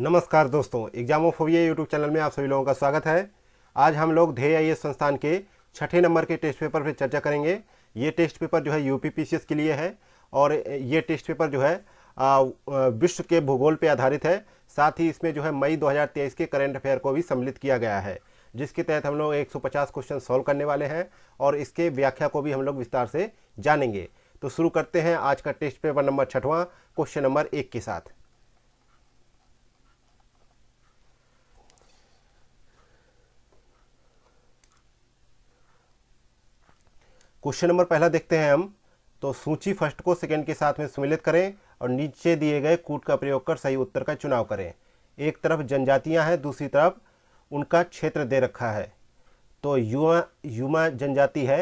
नमस्कार दोस्तों एग्जामो fovea YouTube channel में आप सभी लोगों का स्वागत है आज हम लोग धेय आई संस्थान के छठे नंबर के टेस्ट पेपर पर चर्चा करेंगे ये टेस्ट पेपर जो है यू के लिए है और ये टेस्ट पेपर जो है विश्व के भूगोल पर आधारित है साथ ही इसमें जो है मई दो के करेंट अफेयर को भी सम्मिलित किया गया है जिसके तहत हम लोग एक क्वेश्चन सॉल्व करने वाले हैं और इसके व्याख्या को भी हम लोग विस्तार से जानेंगे तो शुरू करते हैं आज का टेस्ट पेपर नंबर छठवां क्वेश्चन नंबर एक के साथ क्वेश्चन नंबर पहला देखते हैं हम तो सूची फर्स्ट को सेकंड के साथ में सम्मिलित करें और नीचे दिए गए कूट का प्रयोग कर सही उत्तर का चुनाव करें एक तरफ जनजातियां हैं दूसरी तरफ उनका क्षेत्र दे रखा है तो युमा युमा जनजाति है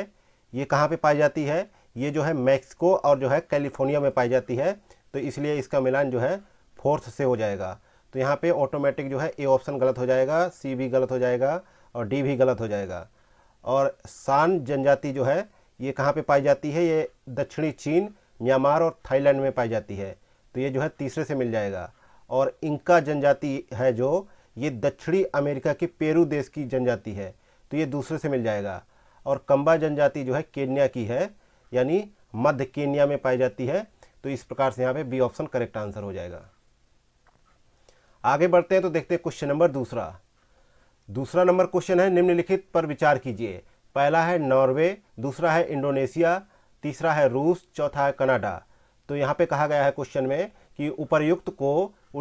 ये कहाँ पे पाई जाती है ये जो है मैक्सिको और जो है कैलिफोर्निया में पाई जाती है तो इसलिए इसका मिलान जो है फोर्थ से हो जाएगा तो यहाँ पे ऑटोमेटिक जो है ए ऑप्शन गलत हो जाएगा सी भी गलत हो जाएगा और डी भी गलत हो जाएगा और शान जनजाति जो है ये कहाँ पे पाई जाती है ये दक्षिणी चीन म्यांमार और थाईलैंड में पाई जाती है तो ये जो है तीसरे से मिल जाएगा और इंका जनजाति है जो ये दक्षिणी अमेरिका की पेरू देश की जनजाति है तो ये दूसरे से मिल जाएगा और कंबा जनजाति जो है केन्या की है यानी मध्य केन्या में पाई जाती है तो इस प्रकार से यहाँ पे बी ऑप्शन करेक्ट आंसर हो जाएगा आगे बढ़ते हैं तो देखते हैं क्वेश्चन नंबर दूसरा दूसरा नंबर क्वेश्चन है निम्नलिखित पर विचार कीजिए पहला है नॉर्वे दूसरा है इंडोनेशिया तीसरा है रूस चौथा है कनाडा तो यहाँ पे कहा गया है क्वेश्चन में कि उपरयुक्त को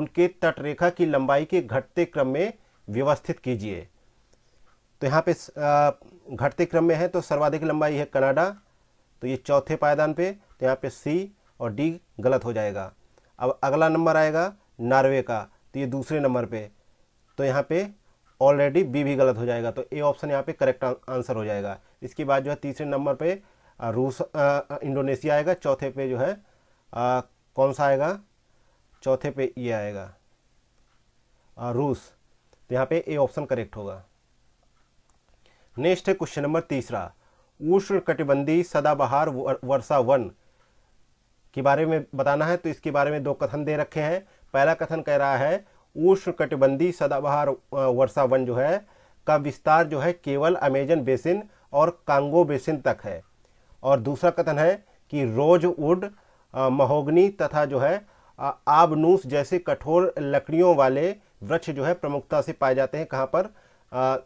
उनके तटरेखा की लंबाई के घटते क्रम में व्यवस्थित कीजिए तो यहाँ पे घटते क्रम में है तो सर्वाधिक लंबाई है कनाडा तो ये चौथे पायदान पे तो यहाँ पे सी और डी गलत हो जाएगा अब अगला नंबर आएगा नॉर्वे का तो ये दूसरे नंबर पे तो यहाँ पे ऑलरेडी बी भी गलत हो जाएगा तो ए ऑप्शन यहाँ पे करेक्ट आंसर हो जाएगा इसके बाद जो है तीसरे नंबर पे रूस इंडोनेशिया आएगा चौथे पे जो है आ, कौन सा आएगा चौथे पे ये आएगा आ, रूस तो यहाँ पे ए ऑप्शन करेक्ट होगा नेक्स्ट है क्वेश्चन नंबर तीसरा उष्ण कटिबंधी सदाबहार वर्षा वन के बारे में बताना है तो इसके बारे में दो कथन दे रखे हैं पहला कथन कह रहा है उष्ण सदाबहार वर्षा वन जो है का विस्तार जो है केवल अमेजन बेसिन और कांगो बेसिन तक है और दूसरा कथन है कि रोज वुड महोगनी तथा जो है आबनूस जैसे कठोर लकड़ियों वाले वृक्ष जो है प्रमुखता से पाए जाते हैं कहाँ पर आ,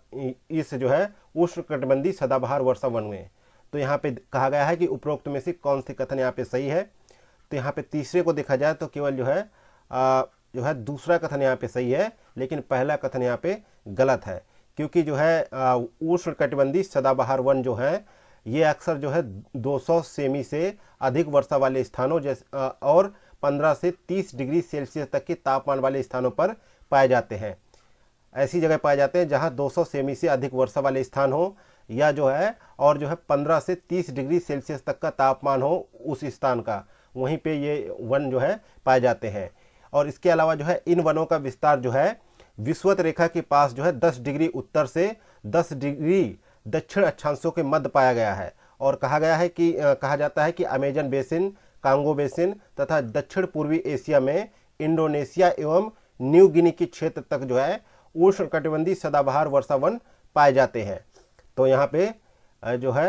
इस जो है उष्ण सदाबहार वर्षा वन में तो यहाँ पे कहा गया है कि उपरोक्त में से कौन से कथन यहाँ पे सही है तो यहाँ पे तीसरे को देखा जाए तो केवल जो है आ, जो है दूसरा कथन यहाँ पे सही है लेकिन पहला कथन यहाँ पे गलत है क्योंकि जो है उष्ण कटिबंधी सदाबहार वन जो है ये अक्सर जो है 200 सेमी से अधिक वर्षा वाले स्थानों जैसे और 15 से 30 डिग्री सेल्सियस तक के तापमान वाले स्थानों पर पाए जाते हैं ऐसी जगह पाए जाते हैं जहाँ दो सेमी से अधिक वर्षा वाले स्थान हो या जो है और जो है 15 से 30 डिग्री सेल्सियस तक का तापमान हो उस स्थान का वहीं पे ये वन जो है पाए जाते हैं और इसके अलावा जो है इन वनों का विस्तार जो है विश्वत रेखा के पास जो है दस डिग्री उत्तर से दस डिग्री दक्षिण अक्षांशों के मध्य पाया गया है और कहा गया है कि आ, कहा जाता है कि अमेजन बेसिन कांगो बेसिन तथा दक्षिण पूर्वी एशिया में इंडोनेशिया एवं न्यू गिनी के क्षेत्र तक जो है उष्ण कटिबंधी सदाबहार वन पाए जाते हैं तो यहाँ पे जो है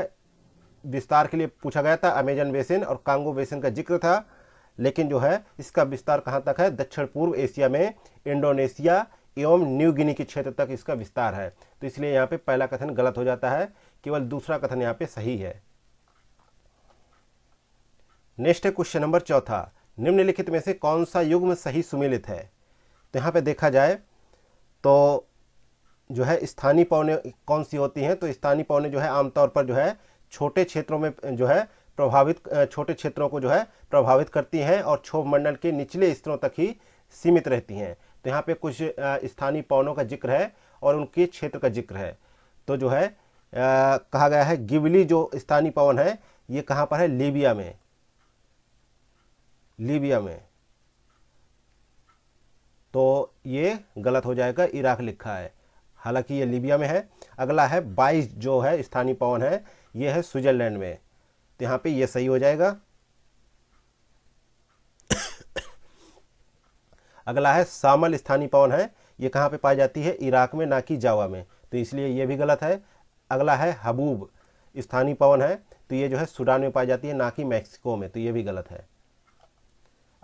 विस्तार के लिए पूछा गया था अमेजन बेसिन और कांगो बेसिन का जिक्र था लेकिन जो है इसका विस्तार कहाँ तक है दक्षिण पूर्व एशिया में इंडोनेशिया एवं न्यू गिनी के क्षेत्र तक इसका विस्तार है तो इसलिए यहाँ पे पहला कथन गलत हो जाता है केवल दूसरा कथन यहाँ पे सही है नेक्स्ट है क्वेश्चन नंबर चौथा निम्नलिखित में से कौन सा युग्म सही सुमिलित है तो यहाँ पे देखा जाए तो जो है स्थानीय पौने कौन सी होती हैं तो स्थानीय पौने जो है आमतौर पर जो है छोटे क्षेत्रों में जो है प्रभावित छोटे क्षेत्रों को जो है प्रभावित करती हैं और क्षोभ मंडल के निचले स्तरों तक ही सीमित रहती हैं तो यहाँ पे कुछ स्थानीय पवनों का जिक्र है और उनके क्षेत्र का जिक्र है तो जो है आ, कहा गया है गिवली जो स्थानीय पवन है ये कहाँ पर है लीबिया में लीबिया में तो ये गलत हो जाएगा इराक लिखा है हालांकि ये लीबिया में है अगला है बाईस जो है स्थानीय पवन है ये है स्विट्जरलैंड में तो यहां पे ये सही हो जाएगा अगला है सामल स्थानीय पवन है ये कहां पे पाई जाती है इराक में ना कि जावा में तो इसलिए ये भी गलत है अगला है हबूब स्थानीय पवन है तो ये जो है सूडान में पाई जाती है ना कि मैक्सिको में तो ये भी गलत है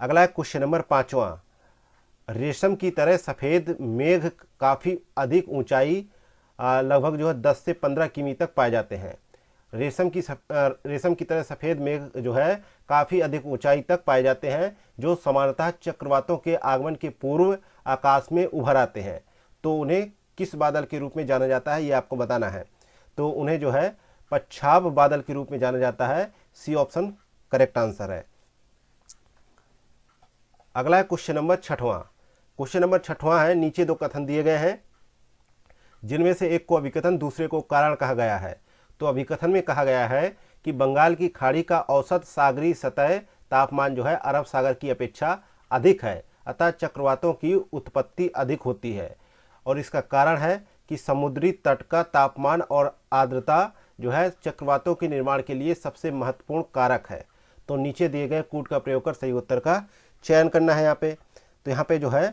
अगला है क्वेश्चन नंबर पांचवा रेशम की तरह सफ़ेद मेघ काफ़ी अधिक ऊंचाई लगभग जो है 10 से 15 किमी तक पाए जाते हैं रेशम की सफ, रेशम की तरह सफ़ेद मेघ जो है काफ़ी अधिक ऊंचाई तक पाए जाते हैं जो समानतः चक्रवातों के आगमन के पूर्व आकाश में उभर आते हैं तो उन्हें किस बादल के रूप में जाना जाता है ये आपको बताना है तो उन्हें जो है पच्छाब बादल के रूप में जाना जाता है सी ऑप्शन करेक्ट आंसर है अगला है क्वेश्चन नंबर छठवां क्वेश्चन नंबर छठवां है नीचे दो कथन दिए गए हैं जिनमें से एक को अभिकथन दूसरे को कारण कहा गया है तो अभिकथन में कहा गया है कि बंगाल की खाड़ी का औसत सागरी सतह तापमान जो है अरब सागर की अपेक्षा अधिक है अतः चक्रवातों की उत्पत्ति अधिक होती है और इसका कारण है कि समुद्री तट का तापमान और आर्द्रता जो है चक्रवातों के निर्माण के लिए सबसे महत्वपूर्ण कारक है तो नीचे दिए गए कूट का प्रयोग कर सही उत्तर का चयन करना है यहाँ पे तो यहाँ पे जो है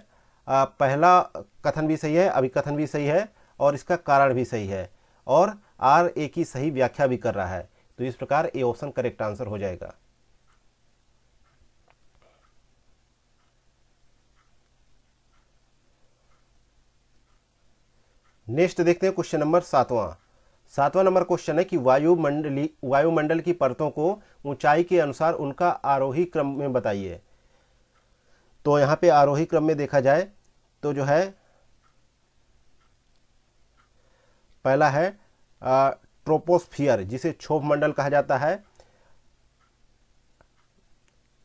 पहला कथन भी सही है अभिकथन भी सही है और इसका कारण भी सही है और आर ए की सही व्याख्या भी कर रहा है तो इस प्रकार ए ऑप्शन करेक्ट आंसर हो जाएगा नेक्स्ट देखते हैं क्वेश्चन नंबर सातवां सातवां नंबर क्वेश्चन है कि वायुमंडली वायुमंडल की परतों को ऊंचाई के अनुसार उनका आरोही क्रम में बताइए तो यहां पे आरोही क्रम में देखा जाए तो जो है पहला है ट्रोपोस्फियर जिसे क्षोभ मंडल कहा जाता है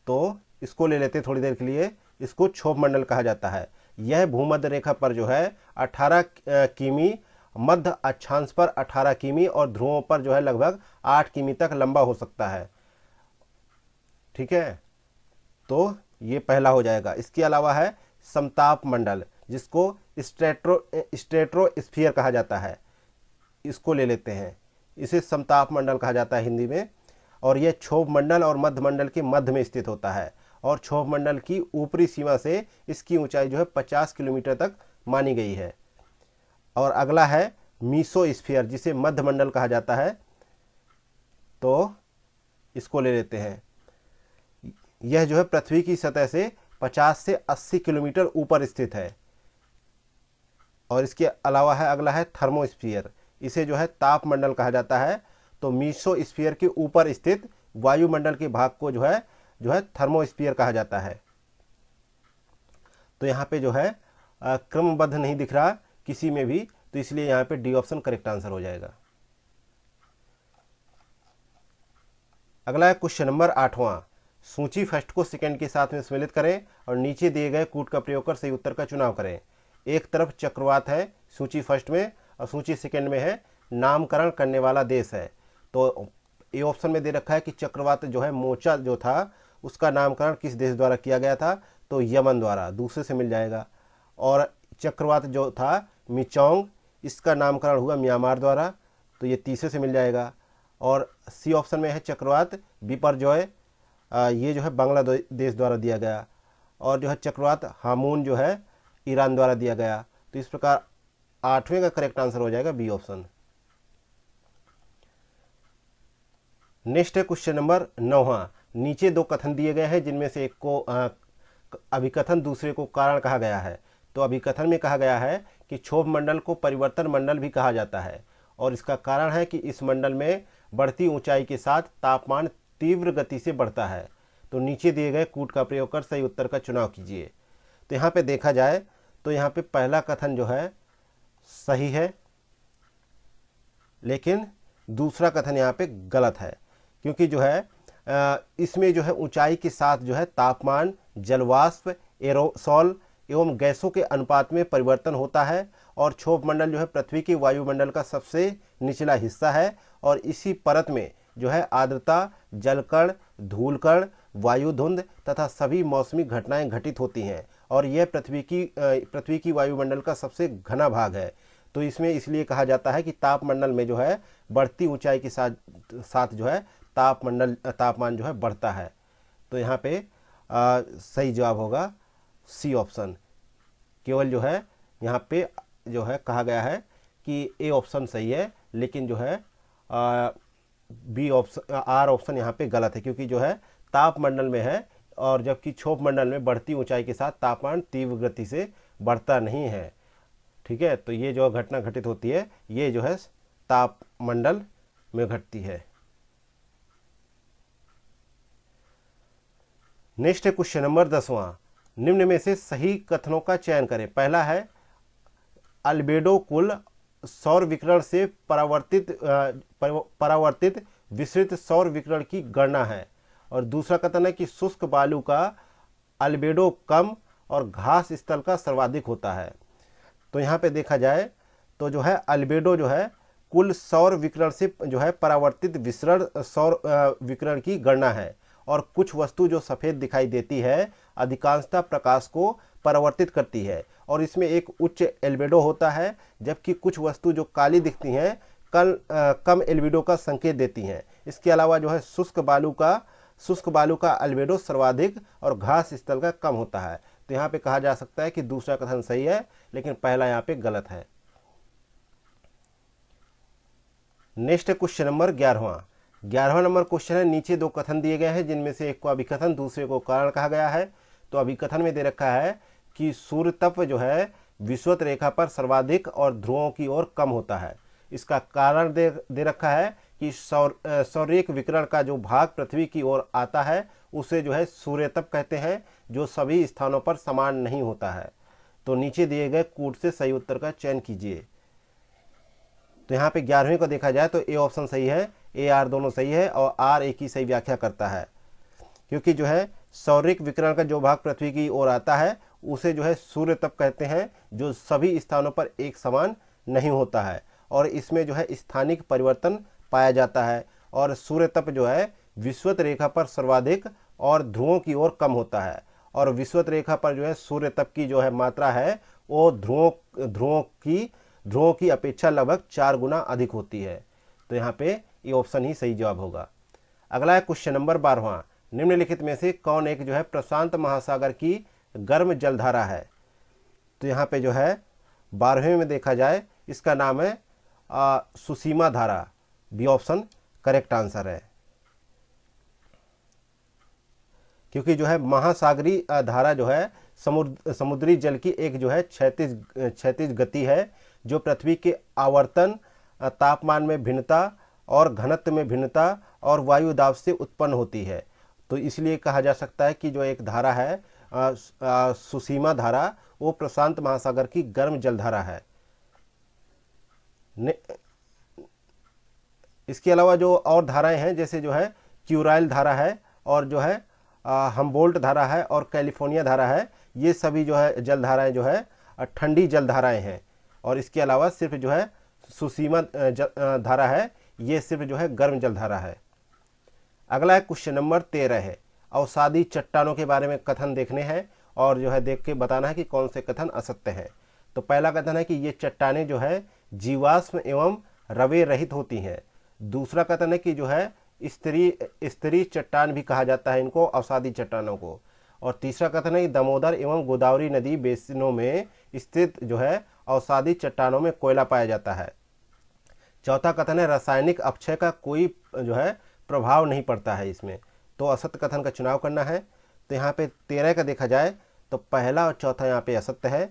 तो इसको ले लेते थोड़ी देर के लिए इसको क्षोभ मंडल कहा जाता है यह भूमध्य रेखा पर जो है 18 किमी मध्य अक्षांश पर 18 किमी और ध्रुवों पर जो है लगभग 8 किमी तक लंबा हो सकता है ठीक है तो ये पहला हो जाएगा इसके अलावा है समताप मंडल जिसको स्ट्रेट्रो स्ट्रेट्रोस्फीयर कहा जाता है इसको ले लेते हैं इसे समताप मंडल कहा जाता है हिंदी में और यह क्षोभ मंडल और मध्य मंडल के मध्य में स्थित होता है और क्षोभ मंडल की ऊपरी सीमा से इसकी ऊंचाई जो है 50 किलोमीटर तक मानी गई है और अगला है मीसो स्फीयर जिसे मध्य मंडल कहा जाता है तो इसको ले लेते हैं यह जो है पृथ्वी की सतह से 50 से 80 किलोमीटर ऊपर स्थित है और इसके अलावा है अगला है थर्मोस्फीयर इसे जो है तापमंडल कहा जाता है तो मीसो स्फीयर के ऊपर स्थित वायुमंडल के भाग को जो है जो है थर्मोस्फीयर कहा जाता है तो यहाँ पे जो है क्रमबद्ध नहीं दिख रहा किसी में भी तो इसलिए यहाँ पे डी ऑप्शन करेक्ट आंसर हो जाएगा अगला है क्वेश्चन नंबर आठवां सूची फर्स्ट को सेकंड के साथ में सम्मिलित करें और नीचे दिए गए कूट का प्रयोग कर सही उत्तर का चुनाव करें एक तरफ चक्रवात है सूची फर्स्ट में और सूची सेकेंड में है नामकरण करने वाला देश है तो ये ऑप्शन में दे रखा है कि चक्रवात जो है मोचा जो था उसका नामकरण किस देश द्वारा किया गया था तो यमन द्वारा दूसरे से मिल जाएगा और चक्रवात जो था मिचोंग इसका नामकरण हुआ म्यांमार द्वारा तो ये तीसरे से मिल जाएगा और सी ऑप्शन में है चक्रवात बिपरजॉय ये जो है बांग्लादेश द्वारा दिया गया और जो है चक्रवात हामून जो है ईरान द्वारा दिया गया तो इस प्रकार आठवें का करेक्ट आंसर हो जाएगा बी ऑप्शन नेक्स्ट है क्वेश्चन नंबर नौवा नीचे दो कथन दिए गए हैं जिनमें से एक को अभिकथन दूसरे को कारण कहा गया है तो अभिकथन में कहा गया है कि क्षोभ मंडल को परिवर्तन मंडल भी कहा जाता है और इसका कारण है कि इस मंडल में बढ़ती ऊंचाई के साथ तापमान तीव्र गति से बढ़ता है तो नीचे दिए गए कूट का प्रयोग कर सही उत्तर का चुनाव कीजिए तो यहाँ पे देखा जाए तो यहाँ पे पहला कथन जो है सही है लेकिन दूसरा कथन यहाँ पे गलत है क्योंकि जो है इसमें जो है ऊंचाई के साथ जो है तापमान जलवाष्प एरोसॉल एवं गैसों के अनुपात में परिवर्तन होता है और क्षोभ मंडल जो है पृथ्वी के वायुमंडल का सबसे निचला हिस्सा है और इसी परत में जो है आर्द्रता जलकण धूलकण वायुधुंध तथा सभी मौसमी घटनाएं घटित होती हैं और यह पृथ्वी की पृथ्वी की वायुमंडल का सबसे घना भाग है तो इसमें इसलिए कहा जाता है कि तापमंडल में जो है बढ़ती ऊंचाई के साथ साथ जो है तापमंडल तापमान जो है बढ़ता है तो यहाँ पे आ, सही जवाब होगा सी ऑप्शन केवल जो है यहाँ पे जो है कहा गया है कि ए ऑप्शन सही है लेकिन जो है आ, बी ऑप्शन आर ऑप्शन यहाँ पे गलत है क्योंकि जो है तापमंडल में है और जबकि क्षोभ मंडल में बढ़ती ऊंचाई के साथ तापमान तीव्र गति से बढ़ता नहीं है ठीक है तो ये जो घटना घटित होती है ये जो है तापमंडल में घटती है नेक्स्ट है क्वेश्चन नंबर दसवां निम्न में से सही कथनों का चयन करें पहला है अल्बेडो कुल सौर विकरण से परावर्तित परावर्तित विस्तृत सौर विकिरण की गणना है और दूसरा कथन है कि शुष्क बालू का अल्बेडो कम और घास स्थल का सर्वाधिक होता है तो यहाँ पे देखा जाए तो जो है अल्बेडो जो है कुल सौर विकिरण से जो है परावर्तित विसरण सौर विकरण की गणना है और कुछ वस्तु जो सफ़ेद दिखाई देती है अधिकांशतः प्रकाश को परावर्तित करती है और इसमें एक उच्च एल्बेडो होता है जबकि कुछ वस्तु जो काली दिखती हैं कल कम एल्बेडो का संकेत देती हैं इसके अलावा जो है शुष्क बालू का शुष्क बालू का अल्बेडो सर्वाधिक और घास स्थल का कम होता है तो यहाँ पे कहा जा सकता है कि दूसरा कथन सही है लेकिन पहला यहाँ पे गलत है नेक्स्ट क्वेश्चन नंबर ग्यारहवा ग्यारहवा नंबर क्वेश्चन है नीचे दो कथन दिए गए हैं जिनमें से एक को अभिकथन दूसरे को कारण कहा गया है तो अभिकथन में दे रखा है कि सूर्य तप जो है विश्वत रेखा पर सर्वाधिक और ध्रुवों की ओर कम होता है इसका कारण दे दे रखा है कि सौर सौरिक विकरण का जो भाग पृथ्वी की ओर आता है उसे जो है सूर्य तप कहते हैं जो सभी स्थानों पर समान नहीं होता है तो नीचे दिए गए कूट से सही उत्तर का चयन कीजिए तो यहाँ पे ग्यारहवीं को देखा जाए तो ए ऑप्शन सही है ए आर दोनों सही है और आर ए की सही व्याख्या करता है क्योंकि जो है सौरिक विकरण का जो भाग पृथ्वी की ओर आता है उसे जो है सूर्य तप कहते हैं जो सभी स्थानों पर एक समान नहीं होता है और इसमें जो है स्थानिक परिवर्तन पाया जाता है और सूर्य तप जो है विश्वत रेखा पर सर्वाधिक और ध्रुवों की ओर कम होता है और विश्वत रेखा पर जो है सूर्य तप की जो है मात्रा है वो ध्रुवों ध्रुवों की ध्रुवों की अपेक्षा लगभग चार गुना अधिक होती है तो यहाँ पे ये ऑप्शन ही सही जवाब होगा अगला है क्वेश्चन नंबर बारहवा निम्नलिखित में से कौन एक जो है प्रशांत महासागर की गर्म जलधारा है तो यहाँ पे जो है बारहवें में देखा जाए इसका नाम है आ, सुसीमा धारा बी ऑप्शन करेक्ट आंसर है क्योंकि जो है महासागरी धारा जो है समुद्र समुद्री जल की एक जो है क्षैतिज क्षैतिज गति है जो पृथ्वी के आवर्तन तापमान में भिन्नता और घनत्व में भिन्नता और वायु दाब से उत्पन्न होती है तो इसलिए कहा जा सकता है कि जो एक धारा है आ, आ, सुसीमा धारा वो प्रशांत महासागर की गर्म जलधारा है इसके अलावा जो और धाराएं हैं जैसे जो है क्यूराइल धारा है और जो है हम्बोल्ट धारा है और कैलिफोर्निया धारा है ये सभी जो है जल धाराएँ जो है ठंडी जल धाराएँ हैं और इसके अलावा सिर्फ जो है सुसीमा धारा है ये सिर्फ जो है गर्म जल धारा है अगला है क्वेश्चन नंबर तेरह है अवसादी चट्टानों के बारे में कथन देखने हैं और जो है देख के बताना है कि कौन से कथन असत्य हैं तो पहला कथन है कि ये चट्टाने जो है जीवाश्म एवं रवे रहित होती हैं दूसरा कथन है कि जो है स्त्री स्त्री चट्टान भी कहा जाता है इनको अवसादी चट्टानों को और तीसरा कथन है कि दामोदर एवं गोदावरी नदी बेसिनों में स्थित जो है अवसादी चट्टानों में कोयला पाया जाता है चौथा कथन है रासायनिक अपक्षय का कोई जो है प्रभाव नहीं पड़ता है इसमें तो असत्य कथन का चुनाव करना है तो यहाँ पे तेरह का देखा जाए तो पहला और चौथा यहाँ पे असत्य है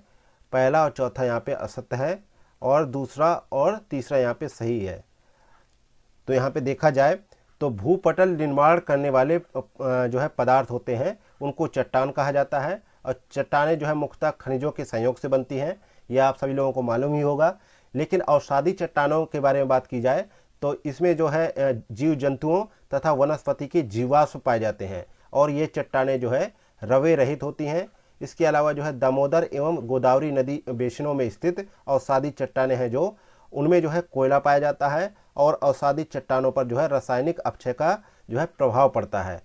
पहला और चौथा यहाँ पे असत्य है और दूसरा और तीसरा यहाँ पे सही है तो यहाँ पे देखा जाए तो भूपटल निर्माण करने वाले जो है पदार्थ होते हैं उनको चट्टान कहा जाता है और चट्टानें जो है मुख्यतः खनिजों के संयोग से बनती हैं यह आप सभी लोगों को मालूम ही होगा लेकिन औषादी चट्टानों के बारे में बात की जाए तो इसमें जो है जीव जंतुओं तथा वनस्पति के जीवाश्म पाए जाते हैं और ये चट्टानें जो है रवे रहित होती हैं इसके अलावा जो है दामोदर एवं गोदावरी नदी बेसिनों में स्थित औषादी चट्टाने हैं जो उनमें जो है कोयला पाया जाता है और अवसादी चट्टानों पर जो है रासायनिक अपक्षय का जो है प्रभाव पड़ता है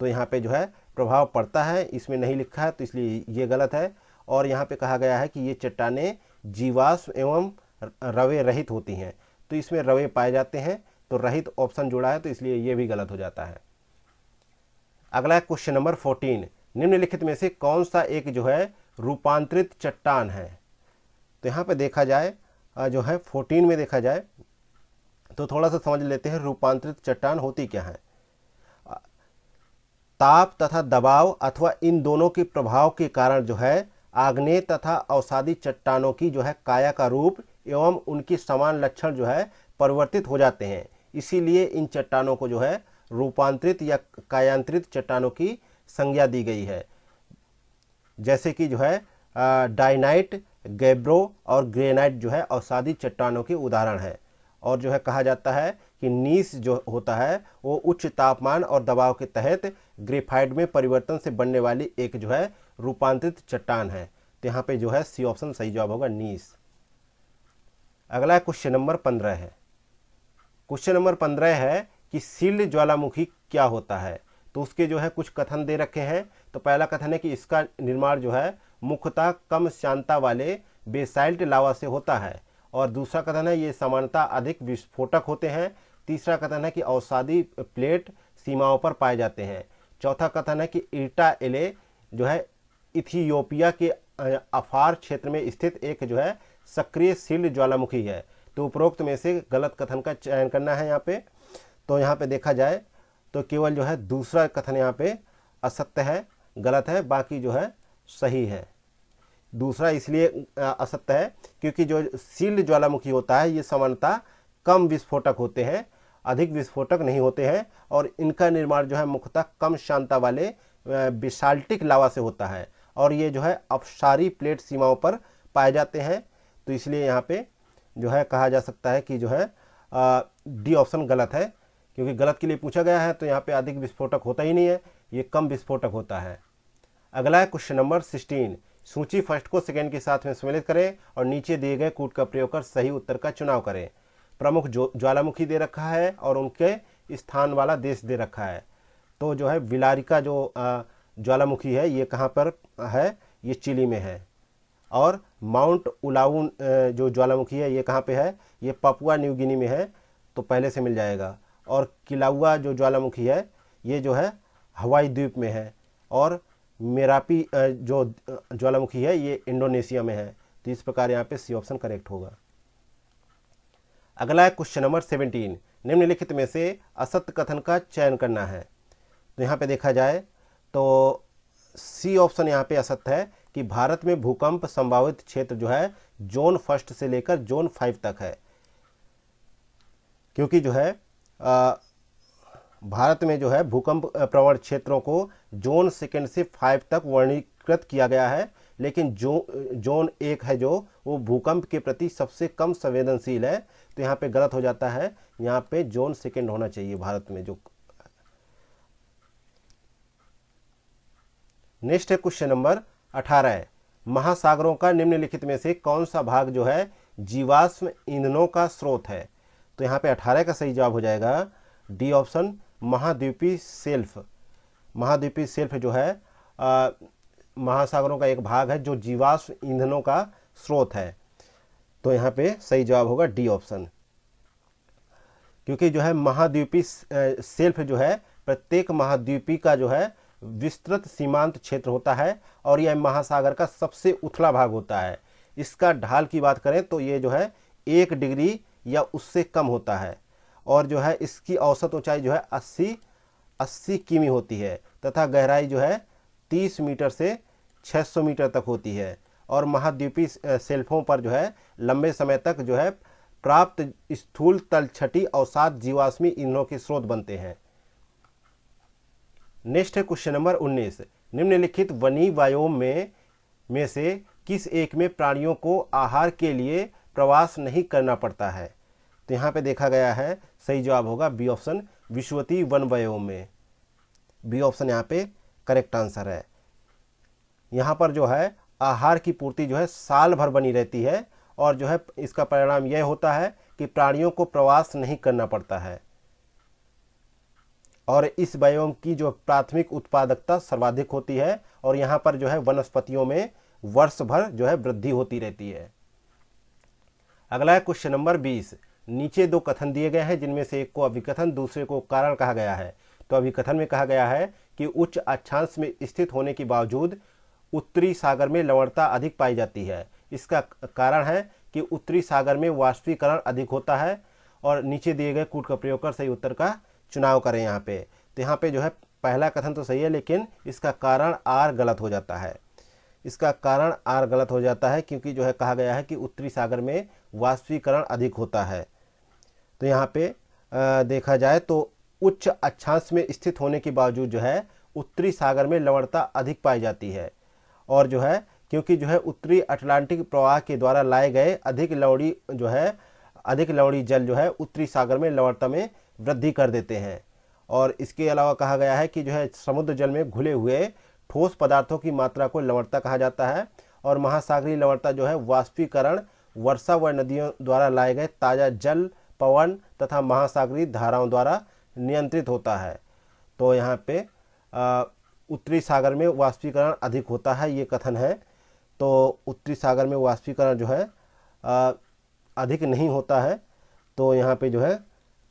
तो यहाँ पे जो है प्रभाव पड़ता है इसमें नहीं लिखा है तो इसलिए ये गलत है और यहाँ पे कहा गया है कि ये चट्टाने जीवाश्म एवं रवे रहित होती हैं तो इसमें रवे पाए जाते हैं तो रहित ऑप्शन जुड़ा है तो इसलिए ये भी गलत हो जाता है अगला है क्वेश्चन नंबर फोर्टीन निम्नलिखित में से कौन सा एक जो है रूपांतरित चट्टान है तो यहाँ पर देखा जाए जो है फोर्टीन में देखा जाए तो थोड़ा सा समझ लेते हैं रूपांतरित चट्टान होती क्या है ताप तथा दबाव अथवा इन दोनों के प्रभाव के कारण जो है आग्नेय तथा अवसादी चट्टानों की जो है काया का रूप एवं उनके समान लक्षण जो है परिवर्तित हो जाते हैं इसीलिए इन चट्टानों को जो है रूपांतरित या कायांतरित चट्टानों की संज्ञा दी गई है जैसे कि जो है डाइनाइट गैब्रो और ग्रेनाइट जो है अवसादी चट्टानों के उदाहरण है और जो है कहा जाता है कि नीस जो होता है वो उच्च तापमान और दबाव के तहत ग्रेफाइड में परिवर्तन से बनने वाली एक जो है रूपांतरित चट्टान है तो यहाँ पे जो है सी ऑप्शन सही जवाब होगा नीस अगला क्वेश्चन नंबर पंद्रह है क्वेश्चन नंबर पंद्रह है कि सील्ड ज्वालामुखी क्या होता है तो उसके जो है कुछ कथन दे रखे हैं तो पहला कथन है कि इसका निर्माण जो है मुख्यतः कम शांता वाले बेसाइल्ट लावा से होता है और दूसरा कथन है ये समानता अधिक विस्फोटक होते हैं तीसरा कथन है कि औसादी प्लेट सीमाओं पर पाए जाते हैं चौथा कथन है कि ईटा एले जो है इथियोपिया के अफार क्षेत्र में स्थित एक जो है सक्रिय सील ज्वालामुखी है तो उपरोक्त में से गलत कथन का चयन करना है यहाँ पे तो यहाँ पे देखा जाए तो केवल जो है दूसरा कथन यहाँ पे असत्य है गलत है बाकी जो है सही है दूसरा इसलिए असत्य है क्योंकि जो सील्ड ज्वालामुखी होता है ये समानता कम विस्फोटक होते हैं अधिक विस्फोटक नहीं होते हैं और इनका निर्माण जो है मुख्यतः कम शांता वाले बिसाल्टिक लावा से होता है और ये जो है अपसारी प्लेट सीमाओं पर पाए जाते हैं तो इसलिए यहाँ पे जो है कहा जा सकता है कि जो है डी ऑप्शन गलत है क्योंकि गलत के लिए पूछा गया है तो यहाँ पे अधिक विस्फोटक होता ही नहीं है ये कम विस्फोटक होता है अगला है क्वेश्चन नंबर सिक्सटीन सूची फर्स्ट को सेकेंड के साथ में सम्मिलित करें और नीचे दिए गए कूट का प्रयोग कर सही उत्तर का चुनाव करें प्रमुख ज्वालामुखी दे रखा है और उनके स्थान वाला देश दे रखा है तो जो है विलारिका जो ज्वालामुखी है ये कहाँ पर है ये चिली में है और माउंट उलाउन जो ज्वालामुखी है ये कहाँ पे है ये पपुआ न्यू गिनी में है तो पहले से मिल जाएगा और किलाउआ जो ज्वालामुखी है ये जो है हवाई द्वीप में है और मेरापी जो ज्वालामुखी है ये इंडोनेशिया में है तो इस प्रकार यहाँ पे सी ऑप्शन करेक्ट होगा अगला है क्वेश्चन नंबर सेवनटीन निम्नलिखित में से असत्य कथन का चयन करना है तो यहाँ पे देखा जाए तो सी ऑप्शन यहाँ पे असत्य है कि भारत में भूकंप संभावित क्षेत्र जो है जोन फर्स्ट से लेकर जोन फाइव तक है क्योंकि जो है आ, भारत में जो है भूकंप प्रवण क्षेत्रों को जोन सेकेंड से फाइव तक वर्णीकृत किया गया है लेकिन जो जोन एक है जो वो भूकंप के प्रति सबसे कम संवेदनशील है तो यहाँ पे गलत हो जाता है यहाँ पे जोन सेकेंड होना चाहिए भारत में जो नेक्स्ट है क्वेश्चन नंबर अठारह महासागरों का निम्नलिखित में से कौन सा भाग जो है जीवाश्म ईंधनों का स्रोत है तो यहाँ पे अठारह का सही जवाब हो जाएगा डी ऑप्शन महाद्वीपी सेल्फ महाद्वीपी सेल्फ जो है महासागरों का एक भाग है जो जीवाश्म ईंधनों का स्रोत है तो यहाँ पे सही जवाब होगा डी ऑप्शन क्योंकि जो है महाद्वीपी सेल्फ जो है प्रत्येक महाद्वीपी का जो है विस्तृत सीमांत क्षेत्र होता है और यह महासागर का सबसे उथला भाग होता है इसका ढाल की बात करें तो ये जो है एक डिग्री या उससे कम होता है और जो है इसकी औसत ऊंचाई जो है 80 80 किमी होती है तथा गहराई जो है 30 मीटर से 600 मीटर तक होती है और महाद्वीपी सेल्फों पर जो है लंबे समय तक जो है प्राप्त स्थूल तलछटी सात जीवाश्मी इंधनों के स्रोत बनते हैं नेक्स्ट है क्वेश्चन नंबर 19 निम्नलिखित वनी वायोम में में से किस एक में प्राणियों को आहार के लिए प्रवास नहीं करना पड़ता है तो यहाँ पे देखा गया है सही जवाब होगा बी ऑप्शन विश्वती वन वयो में बी ऑप्शन यहाँ पे करेक्ट आंसर है यहाँ पर जो है आहार की पूर्ति जो है साल भर बनी रहती है और जो है इसका परिणाम यह होता है कि प्राणियों को प्रवास नहीं करना पड़ता है और इस व्योम की जो प्राथमिक उत्पादकता सर्वाधिक होती है और यहाँ पर जो है वनस्पतियों में वर्ष भर जो है वृद्धि होती रहती है अगला है क्वेश्चन नंबर बीस नीचे दो कथन दिए गए हैं जिनमें से एक को अभिकथन दूसरे को कारण कहा गया है तो अभिकथन में कहा गया है कि उच्च अक्षांश में स्थित होने के बावजूद उत्तरी सागर में लवणता अधिक पाई जाती है इसका कारण है कि उत्तरी सागर में वाष्पीकरण अधिक होता है और नीचे दिए गए कूट का प्रयोग कर सही उत्तर का चुनाव करें यहाँ पे तो यहाँ पे जो है पहला कथन तो सही है लेकिन इसका कारण आर गलत हो जाता है इसका कारण आर गलत हो जाता है क्योंकि जो है कहा गया है कि उत्तरी सागर में वाष्पीकरण अधिक होता है तो यहाँ पे देखा जाए तो उच्च अक्षांश में स्थित होने के बावजूद जो है उत्तरी सागर में लवणता अधिक पाई जाती है और जो है क्योंकि जो है उत्तरी अटलांटिक प्रवाह के द्वारा लाए गए अधिक लवड़ी जो है अधिक लवड़ी जल जो है उत्तरी सागर में लवणता में वृद्धि कर देते हैं और इसके अलावा कहा गया है कि जो है समुद्र जल में घुले हुए ठोस पदार्थों की मात्रा को लवणता कहा जाता है और महासागरीय लवणता जो है वाष्पीकरण वर्षा व नदियों द्वारा लाए गए ताज़ा जल पवन तथा महासागरीय धाराओं द्वारा नियंत्रित होता है तो यहाँ पे उत्तरी सागर में वाष्पीकरण अधिक होता है ये कथन है तो उत्तरी सागर में वाष्पीकरण जो है आ, अधिक नहीं होता है तो यहाँ पे जो है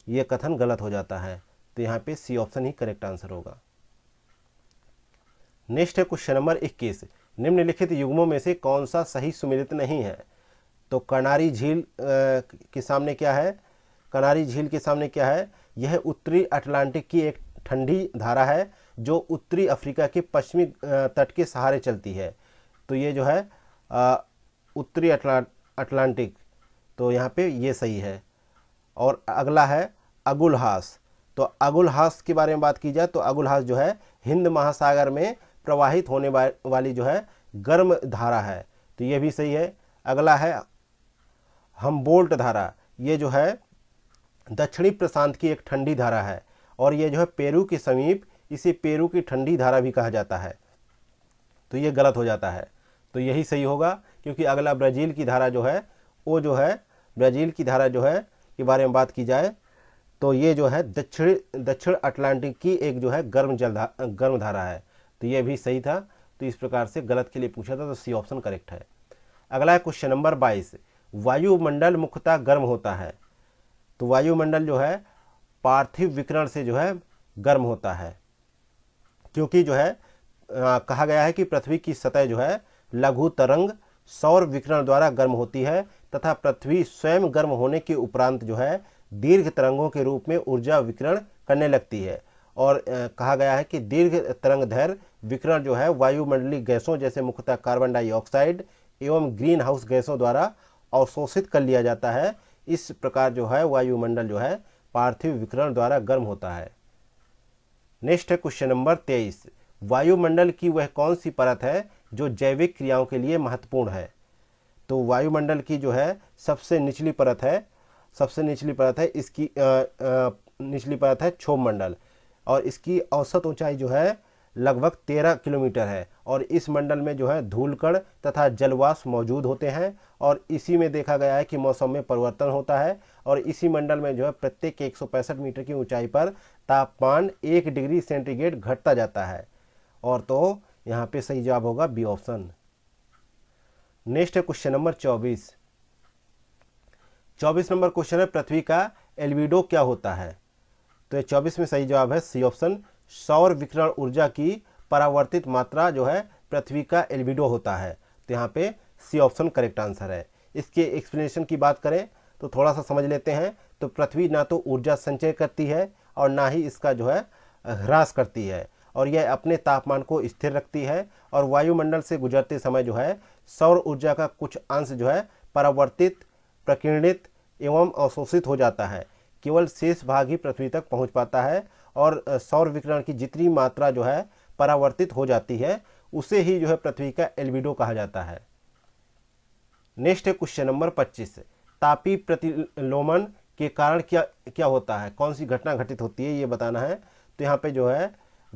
ये कथन गलत हो जाता है तो यहाँ पे सी ऑप्शन ही करेक्ट आंसर होगा नेक्स्ट है क्वेश्चन नंबर 21 निम्नलिखित युग्मों में से कौन सा सही सुमिलित नहीं है तो कर्णारी झील के सामने क्या है कनारी झील के सामने क्या है यह उत्तरी अटलांटिक की एक ठंडी धारा है जो उत्तरी अफ्रीका के पश्चिमी तट के सहारे चलती है तो ये जो है उत्तरी अटला अटलांटिक तो यहाँ पे ये सही है और अगला है अगुलहास तो अगुलहास के बारे में बात की जाए तो अगुलहास जो है हिंद महासागर में प्रवाहित होने वाली जो है गर्म धारा है तो ये भी सही है अगला है हम्बोल्ट धारा ये जो है दक्षिणी प्रशांत की एक ठंडी धारा है और ये जो है पेरू के समीप इसे पेरू की ठंडी धारा भी कहा जाता है तो ये गलत हो जाता है तो यही सही होगा क्योंकि अगला ब्राज़ील की धारा जो है वो जो है ब्राज़ील की धारा जो है के बारे में बात की जाए तो ये जो है दक्षिण दक्षिण अटलांटिक की एक जो है गर्म जल गर्म धारा है तो ये भी सही था तो इस प्रकार से गलत के लिए पूछा था तो सी ऑप्शन करेक्ट है अगला है क्वेश्चन नंबर बाईस वायुमंडल मुख्यतः गर्म होता है तो वायुमंडल जो है पार्थिव विकिरण से जो है गर्म होता है क्योंकि जो है आ, कहा गया है कि पृथ्वी की सतह जो है लघु तरंग सौर विकरण द्वारा गर्म होती है तथा पृथ्वी स्वयं गर्म होने के उपरांत जो है दीर्घ तरंगों के रूप में ऊर्जा विकिरण करने लगती है और आ, कहा गया है कि दीर्घ तरंग धैर्य विकरण जो है वायुमंडलीय गैसों जैसे मुख्यतः कार्बन डाइऑक्साइड एवं ग्रीन हाउस गैसों द्वारा अवशोषित कर लिया जाता है इस प्रकार जो है वायुमंडल जो है पार्थिव विकरण द्वारा गर्म होता है नेक्स्ट है क्वेश्चन नंबर तेईस वायुमंडल की वह कौन सी परत है जो जैविक क्रियाओं के लिए महत्वपूर्ण है तो वायुमंडल की जो है सबसे निचली परत है सबसे निचली परत है इसकी आ, आ, निचली परत है क्षोभ मंडल और इसकी औसत ऊंचाई जो है लगभग 13 किलोमीटर है और इस मंडल में जो है धूलकण तथा जलवास मौजूद होते हैं और इसी में देखा गया है कि मौसम में परिवर्तन होता है और इसी मंडल में जो है प्रत्येक एक मीटर की ऊंचाई पर तापमान एक डिग्री सेंटीग्रेड घटता जाता है और तो यहाँ पे सही जवाब होगा बी ऑप्शन नेक्स्ट है क्वेश्चन नंबर चौबीस चौबीस नंबर क्वेश्चन है पृथ्वी का एलविडो क्या होता है तो ये चौबीस में सही जवाब है सी ऑप्शन सौर विकिरण ऊर्जा की परावर्तित मात्रा जो है पृथ्वी का एल्बिडो होता है तो यहाँ पे सी ऑप्शन करेक्ट आंसर है इसके एक्सप्लेनेशन की बात करें तो थोड़ा सा समझ लेते हैं तो पृथ्वी ना तो ऊर्जा संचय करती है और ना ही इसका जो है ह्रास करती है और यह अपने तापमान को स्थिर रखती है और वायुमंडल से गुजरते समय जो है सौर ऊर्जा का कुछ अंश जो है परावर्तित प्रकीर्णित एवं अवशोषित हो जाता है केवल शेष भाग ही पृथ्वी तक पहुंच पाता है और सौर विकिरण की जितनी मात्रा जो है परावर्तित हो जाती है उसे ही जो है पृथ्वी का एल्बिडो कहा जाता है नेक्स्ट है क्वेश्चन नंबर पच्चीस तापी प्रतिलोमन के कारण क्या क्या होता है कौन सी घटना घटित होती है ये बताना है तो यहाँ पे जो है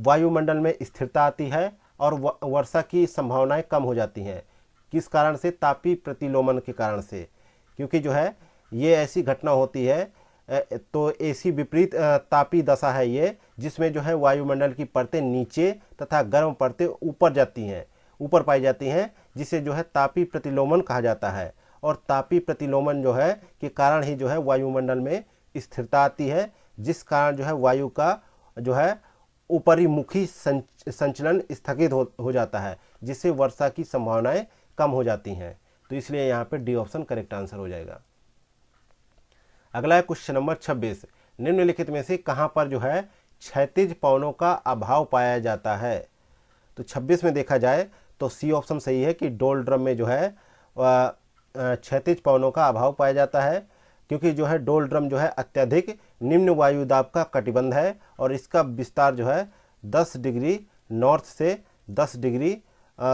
वायुमंडल में स्थिरता आती है और वर्षा की संभावनाएं कम हो जाती हैं किस कारण से तापी प्रतिलोमन के कारण से क्योंकि जो है ये ऐसी घटना होती है तो ऐसी विपरीत तापी दशा है ये जिसमें जो है वायुमंडल की परतें नीचे तथा गर्म परतें ऊपर जाती हैं ऊपर पाई जाती हैं जिसे जो है तापी प्रतिलोमन कहा जाता है और तापी प्रतिलोमन जो है के कारण ही जो है वायुमंडल में स्थिरता आती है जिस कारण जो है वायु का जो है ऊपरी मुखी संच, संचलन स्थगित हो, हो जाता है जिससे वर्षा की संभावनाएं कम हो जाती हैं तो इसलिए यहाँ पर डी ऑप्शन करेक्ट आंसर हो जाएगा अगला है क्वेश्चन नंबर छब्बीस निम्नलिखित में से कहाँ पर जो है क्षैतिज पवनों का अभाव पाया जाता है तो छब्बीस में देखा जाए तो सी ऑप्शन सही है कि डोल ड्रम में जो है क्षैतिज पवनों का अभाव पाया जाता है क्योंकि जो है डोल ड्रम जो है अत्यधिक निम्न वायुदाब का कटिबंध है और इसका विस्तार जो है दस डिग्री नॉर्थ से दस डिग्री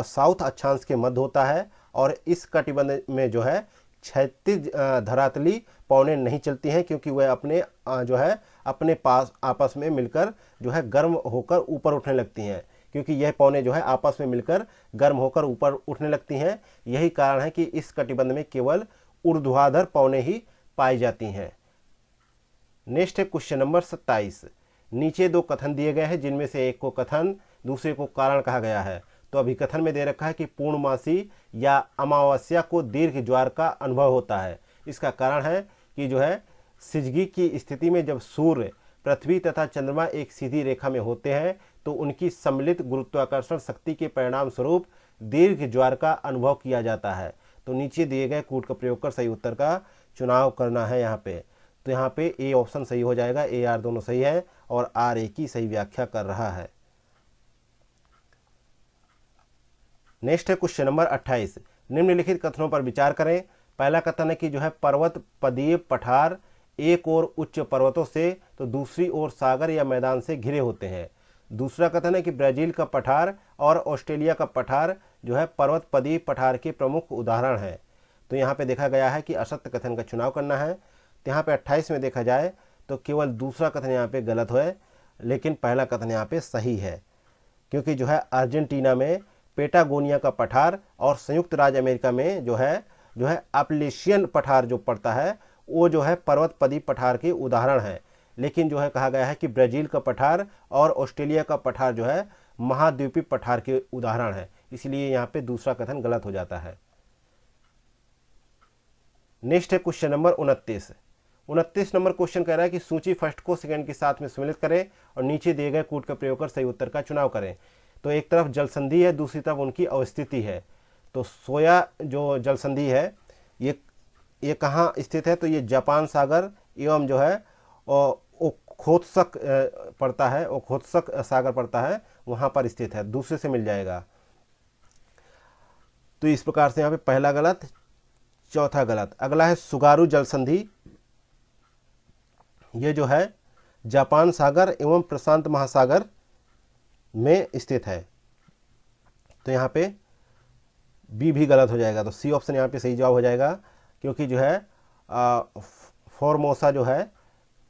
साउथ अक्षांश के मध्य होता है और इस कटिबंध में जो है क्षैतिज धरातली पौने नहीं चलती हैं क्योंकि वह अपने जो है अपने पास आपस में मिलकर जो है गर्म होकर ऊपर उठने लगती हैं क्योंकि यह पौने जो है आपस में मिलकर गर्म होकर ऊपर उठने लगती हैं यही कारण है कि इस कटिबंध में केवल ऊर्ध्वाधर पौने ही पाई जाती हैं नेक्स्ट है क्वेश्चन नंबर सत्ताईस नीचे दो कथन दिए गए हैं जिनमें से एक को कथन दूसरे को कारण कहा गया है तो अभी कथन में दे रखा है कि पूर्णमासी या अमावस्या को दीर्घ ज्वार का अनुभव होता है इसका कारण है कि जो है सिजगी की स्थिति में जब सूर्य पृथ्वी तथा चंद्रमा एक सीधी रेखा में होते हैं तो उनकी सम्मिलित गुरुत्वाकर्षण शक्ति के परिणाम स्वरूप दीर्घ ज्वार का अनुभव किया जाता है तो नीचे दिए गए कूट का प्रयोग कर सही उत्तर का चुनाव करना है यहाँ पे तो यहाँ पे ए ऑप्शन सही हो जाएगा ए आर दोनों सही है और आर ए की सही व्याख्या कर रहा है नेक्स्ट है क्वेश्चन नंबर अट्ठाईस निम्नलिखित कथनों पर विचार करें पहला कथन है कि जो है पर्वत पदीय पठार एक और उच्च पर्वतों से तो दूसरी ओर सागर या मैदान से घिरे होते हैं दूसरा कथन है कि ब्राजील का पठार और ऑस्ट्रेलिया का पठार जो है पर्वत पदी पठार के प्रमुख उदाहरण हैं तो यहाँ पे देखा गया है कि असत्य कथन का चुनाव करना है तो यहाँ पे 28 में देखा जाए तो केवल दूसरा कथन यहाँ पे गलत है लेकिन पहला कथन यहाँ पे सही है क्योंकि जो है अर्जेंटीना में पेटागोनिया का पठार और संयुक्त राज्य अमेरिका में जो है जो है अपलेशियन पठार जो पड़ता है वो जो है पर्वतपदी पठार के उदाहरण है लेकिन जो है कहा गया है कि ब्राज़ील का पठार और ऑस्ट्रेलिया का पठार जो है महाद्वीपीय पठार के उदाहरण है इसलिए यहाँ पे दूसरा कथन गलत हो जाता है नेक्स्ट है क्वेश्चन नंबर उनतीस उनतीस नंबर क्वेश्चन कह रहा है कि सूची फर्स्ट को सेकंड के साथ में सम्मिलित करें और नीचे दिए गए कूट का प्रयोग कर सही उत्तर का चुनाव करें तो एक तरफ जलसंधि है दूसरी तरफ उनकी अवस्थिति है तो सोया जो जल संधि है ये ये कहाँ स्थित है तो ये जापान सागर एवं जो है ओखोत्सक पड़ता है ओखोत्सक सागर पड़ता है वहाँ पर स्थित है दूसरे से मिल जाएगा तो इस प्रकार से यहाँ पे पहला गलत चौथा गलत अगला है सुगारू जल संधि ये जो है जापान सागर एवं प्रशांत महासागर में स्थित है तो यहाँ पे बी भी गलत हो जाएगा तो सी ऑप्शन यहाँ पे सही जवाब हो जाएगा क्योंकि जो है फॉर्मोसा जो है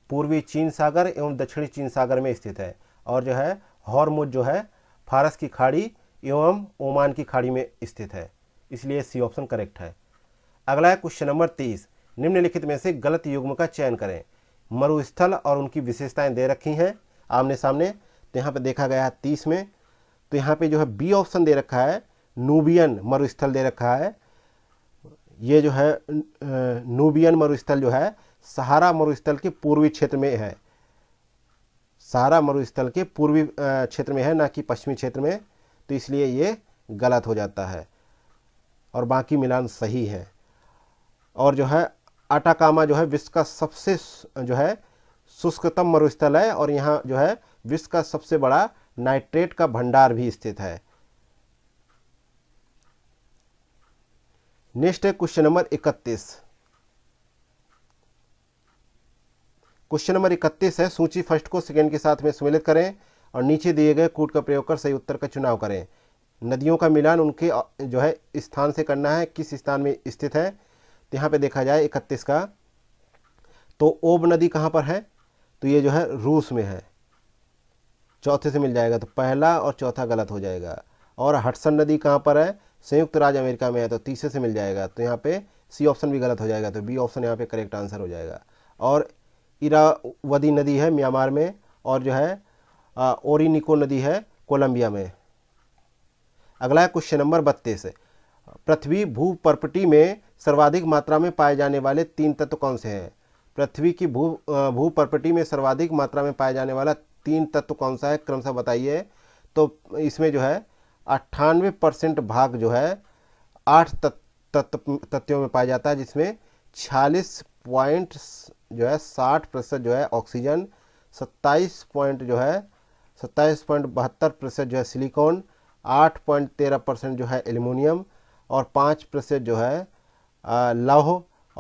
पूर्वी चीन सागर एवं दक्षिणी चीन सागर में स्थित है और जो है हॉर्मुज जो है फारस की खाड़ी एवं ओमान की खाड़ी में स्थित है इसलिए सी ऑप्शन करेक्ट है अगला है क्वेश्चन नंबर तीस निम्नलिखित में से गलत युग्म का चयन करें मरुस्थल और उनकी विशेषताएं दे रखी हैं आमने सामने तो यहाँ पे देखा गया है तीस में तो यहाँ पे जो है बी ऑप्शन दे रखा है नूबियन मरुस्थल दे रखा है ये जो है नूबियन मरुस्थल जो है सहारा मरुस्थल के पूर्वी क्षेत्र में है सहारा मरुस्थल के पूर्वी क्षेत्र में है ना कि पश्चिमी क्षेत्र में तो इसलिए ये गलत हो जाता है और बाकी मिलान सही है और जो है अटाकामा जो है विश्व का सबसे जो है शुष्कतम मरुस्थल है और यहाँ जो है विश्व का सबसे बड़ा नाइट्रेट का भंडार भी स्थित है नेक्स्ट है क्वेश्चन नंबर इकतीस क्वेश्चन नंबर इकतीस है सूची फर्स्ट को सेकेंड के साथ में सम्मिलित करें और नीचे दिए गए कूट का प्रयोग कर सही उत्तर का चुनाव करें नदियों का मिलान उनके जो है स्थान से करना है किस स्थान में स्थित है तो यहाँ पर देखा जाए इकतीस का तो ओब नदी कहाँ पर है तो ये जो है रूस में है चौथे से मिल जाएगा तो पहला और चौथा गलत हो जाएगा और हटसन नदी कहाँ पर है संयुक्त राज्य अमेरिका में है तो तीसरे से मिल जाएगा तो यहाँ पे सी ऑप्शन भी गलत हो जाएगा तो बी ऑप्शन यहाँ पे करेक्ट आंसर हो जाएगा और इरावदी नदी है म्यांमार में और जो है ओरिनिको नदी है कोलंबिया में अगला है क्वेश्चन नंबर बत्तीस पृथ्वी भू प्रॉपर्टी में सर्वाधिक मात्रा में पाए जाने वाले तीन तत्व कौन से हैं पृथ्वी की भू भू पर्पटी में सर्वाधिक मात्रा में पाया जाने वाला तीन तत्व कौन सा है क्रमशः बताइए तो इसमें जो है अट्ठानवे परसेंट भाग जो है आठ तत्वों में पाया जाता है जिसमें छियालीस पॉइंट जो है साठ प्रतिशत जो है ऑक्सीजन सत्ताईस पॉइंट जो है सत्ताईस पॉइंट बहत्तर प्रतिशत जो है सिलिकॉन आठ पॉइंट तेरह परसेंट जो है एल्यूमिनियम और पाँच प्रतिशत जो है लौह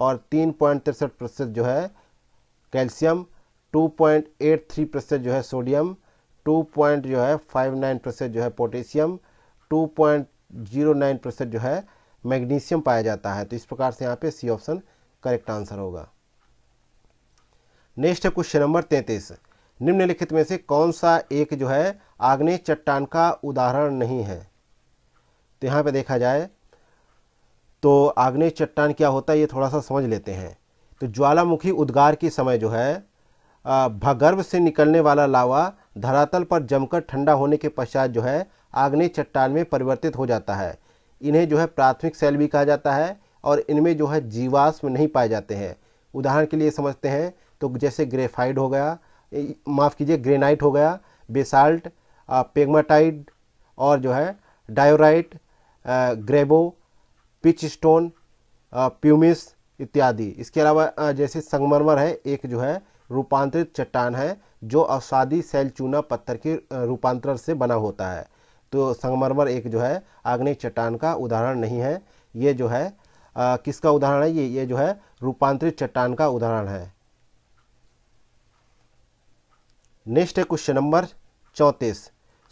और तीन पॉइंट तिरसठ प्रतिशत जो है calcium two point eight three प्रतिशत जो है सोडियम टू पॉइंट जो है फाइव नाइन प्रतिशत जो है पोटेशियम 2.09 प्रतिशत जो है मैग्नीशियम पाया जाता है तो इस प्रकार से यहाँ पे सी ऑप्शन करेक्ट आंसर होगा नेक्स्ट है क्वेश्चन नंबर तैंतीस निम्नलिखित में से कौन सा एक जो है आग्नेय चट्टान का उदाहरण नहीं है तो यहाँ पे देखा जाए तो आग्नेय चट्टान क्या होता है ये थोड़ा सा समझ लेते हैं तो ज्वालामुखी उद्गार के समय जो है भगर्भ से निकलने वाला लावा धरातल पर जमकर ठंडा होने के पश्चात जो है आग्नेय चट्टान में परिवर्तित हो जाता है इन्हें जो है प्राथमिक सेल भी कहा जाता है और इनमें जो है जीवाश्म नहीं पाए जाते हैं उदाहरण के लिए समझते हैं तो जैसे ग्रेफाइड हो गया माफ़ कीजिए ग्रेनाइट हो गया बेसाल्ट पेगमाटाइड और जो है डायोराइट ग्रेबो पिच स्टोन प्यूमिस इत्यादि इसके अलावा जैसे संगमरमर है एक जो है रूपांतरित चट्टान है जो अवसादी चूना पत्थर के रूपांतरण से बना होता है तो संगमरमर एक जो है आग्नेय चट्टान का उदाहरण नहीं है ये जो है आ, किसका उदाहरण है ये ये जो है रूपांतरित चट्टान का उदाहरण है नेक्स्ट है क्वेश्चन नंबर चौंतीस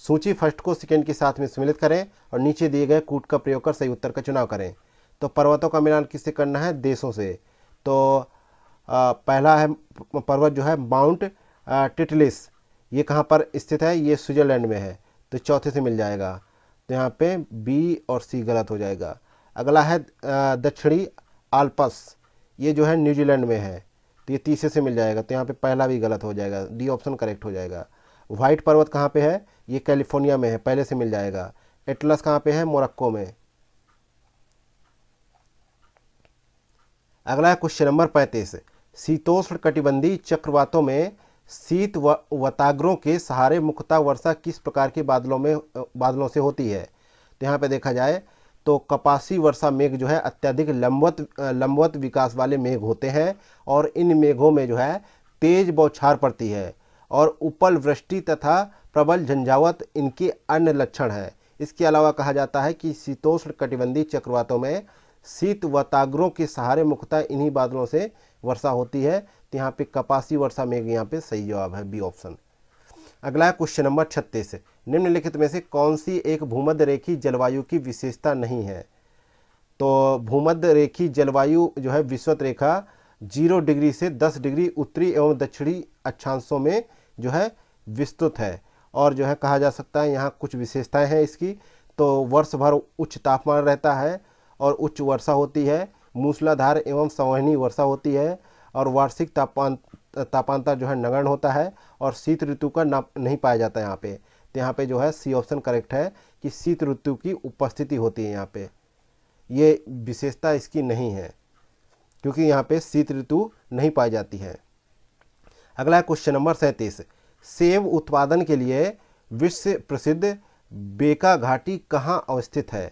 सूची फर्स्ट को सेकेंड के साथ में सम्मिलित करें और नीचे दिए गए कूट का प्रयोग कर सही उत्तर का चुनाव करें तो पर्वतों का मिलान किससे करना है देशों से तो आ, पहला है पर्वत जो है माउंट टिटलिस ये कहाँ पर स्थित है ये स्विट्ज़रलैंड में है तो चौथे से मिल जाएगा तो यहाँ पे बी और सी गलत हो जाएगा अगला है दक्षिणी आल्पस ये जो है न्यूजीलैंड में है तो ये तीसरे से मिल जाएगा तो यहाँ पे पहला भी गलत हो जाएगा डी ऑप्शन करेक्ट हो जाएगा वाइट पर्वत कहाँ पे है ये कैलिफोर्निया में है पहले से मिल जाएगा एटलस कहाँ पे है मोरक्को में अगला है क्वेश्चन नंबर पैंतीस शीतोष्ण कटिबंधी चक्रवातों में शीत व वताग्रों के सहारे मुख्यतः वर्षा किस प्रकार के बादलों में बादलों से होती है तो यहाँ पर देखा जाए तो कपासी वर्षा मेघ जो है अत्यधिक लंबवत लंबवत विकास वाले मेघ होते हैं और इन मेघों में जो है तेज बौछार पड़ती है और उपल वृष्टि तथा प्रबल झंझावत इनके अन्य लक्षण हैं इसके अलावा कहा जाता है कि शीतोष्ण कटिबंधी चक्रवातों में शीत वताग्रों के सहारे मुख्यतः इन्हीं बादलों से वर्षा होती है तो यहाँ पे कपासी वर्षा मेघ यहाँ पे सही जवाब है बी ऑप्शन अगला है क्वेश्चन नंबर छत्तीस निम्नलिखित में से कौन सी एक भूमध्य रेखी जलवायु की विशेषता नहीं है तो भूमध्य रेखी जलवायु जो है विश्वत रेखा जीरो डिग्री से दस डिग्री उत्तरी एवं दक्षिणी अक्षांशों में जो है विस्तृत है और जो है कहा जा सकता है यहाँ कुछ विशेषताएं हैं इसकी तो वर्ष भर उच्च तापमान रहता है और उच्च वर्षा होती है मूसलाधार एवं संवहनी वर्षा होती है और वार्षिक तापान तापांतर जो है नगण होता है और शीत ऋतु का ना नहीं पाया जाता है यहाँ पे तो यहाँ पे जो है सी ऑप्शन करेक्ट है कि शीत ऋतु की उपस्थिति होती है यहाँ पे ये विशेषता इसकी नहीं है क्योंकि यहाँ पे शीत ऋतु नहीं पाई जाती है अगला क्वेश्चन नंबर सैंतीस सेब उत्पादन के लिए विश्व प्रसिद्ध बेका घाटी कहाँ अवस्थित है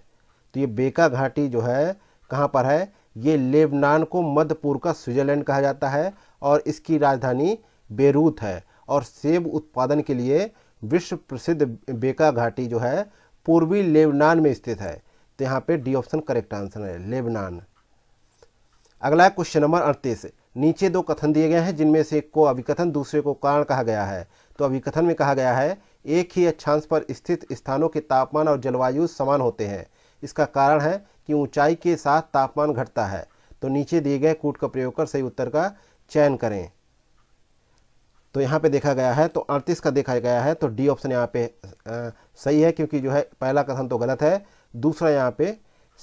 तो ये बेका घाटी जो है कहाँ पर है ये लेबनान को पूर्व का स्विट्ज़रलैंड कहा जाता है और इसकी राजधानी बेरूत है और सेब उत्पादन के लिए विश्व प्रसिद्ध बेका घाटी जो है पूर्वी लेबनान में स्थित है तो यहाँ पे डी ऑप्शन करेक्ट आंसर है लेबनान अगला है क्वेश्चन नंबर अड़तीस नीचे दो कथन दिए गए हैं जिनमें से एक को अभिकथन दूसरे को कारण कहा गया है तो अभिकथन में कहा गया है एक ही अक्षांश पर स्थित स्थानों के तापमान और जलवायु समान होते हैं इसका कारण है कि ऊंचाई के साथ तापमान घटता है तो नीचे दिए गए कूट का प्रयोग कर सही उत्तर का चयन करें तो यहाँ पे देखा गया है तो अड़तीस का देखा गया है तो डी ऑप्शन यहाँ पे आ, सही है क्योंकि जो है पहला कथन तो गलत है दूसरा यहाँ पे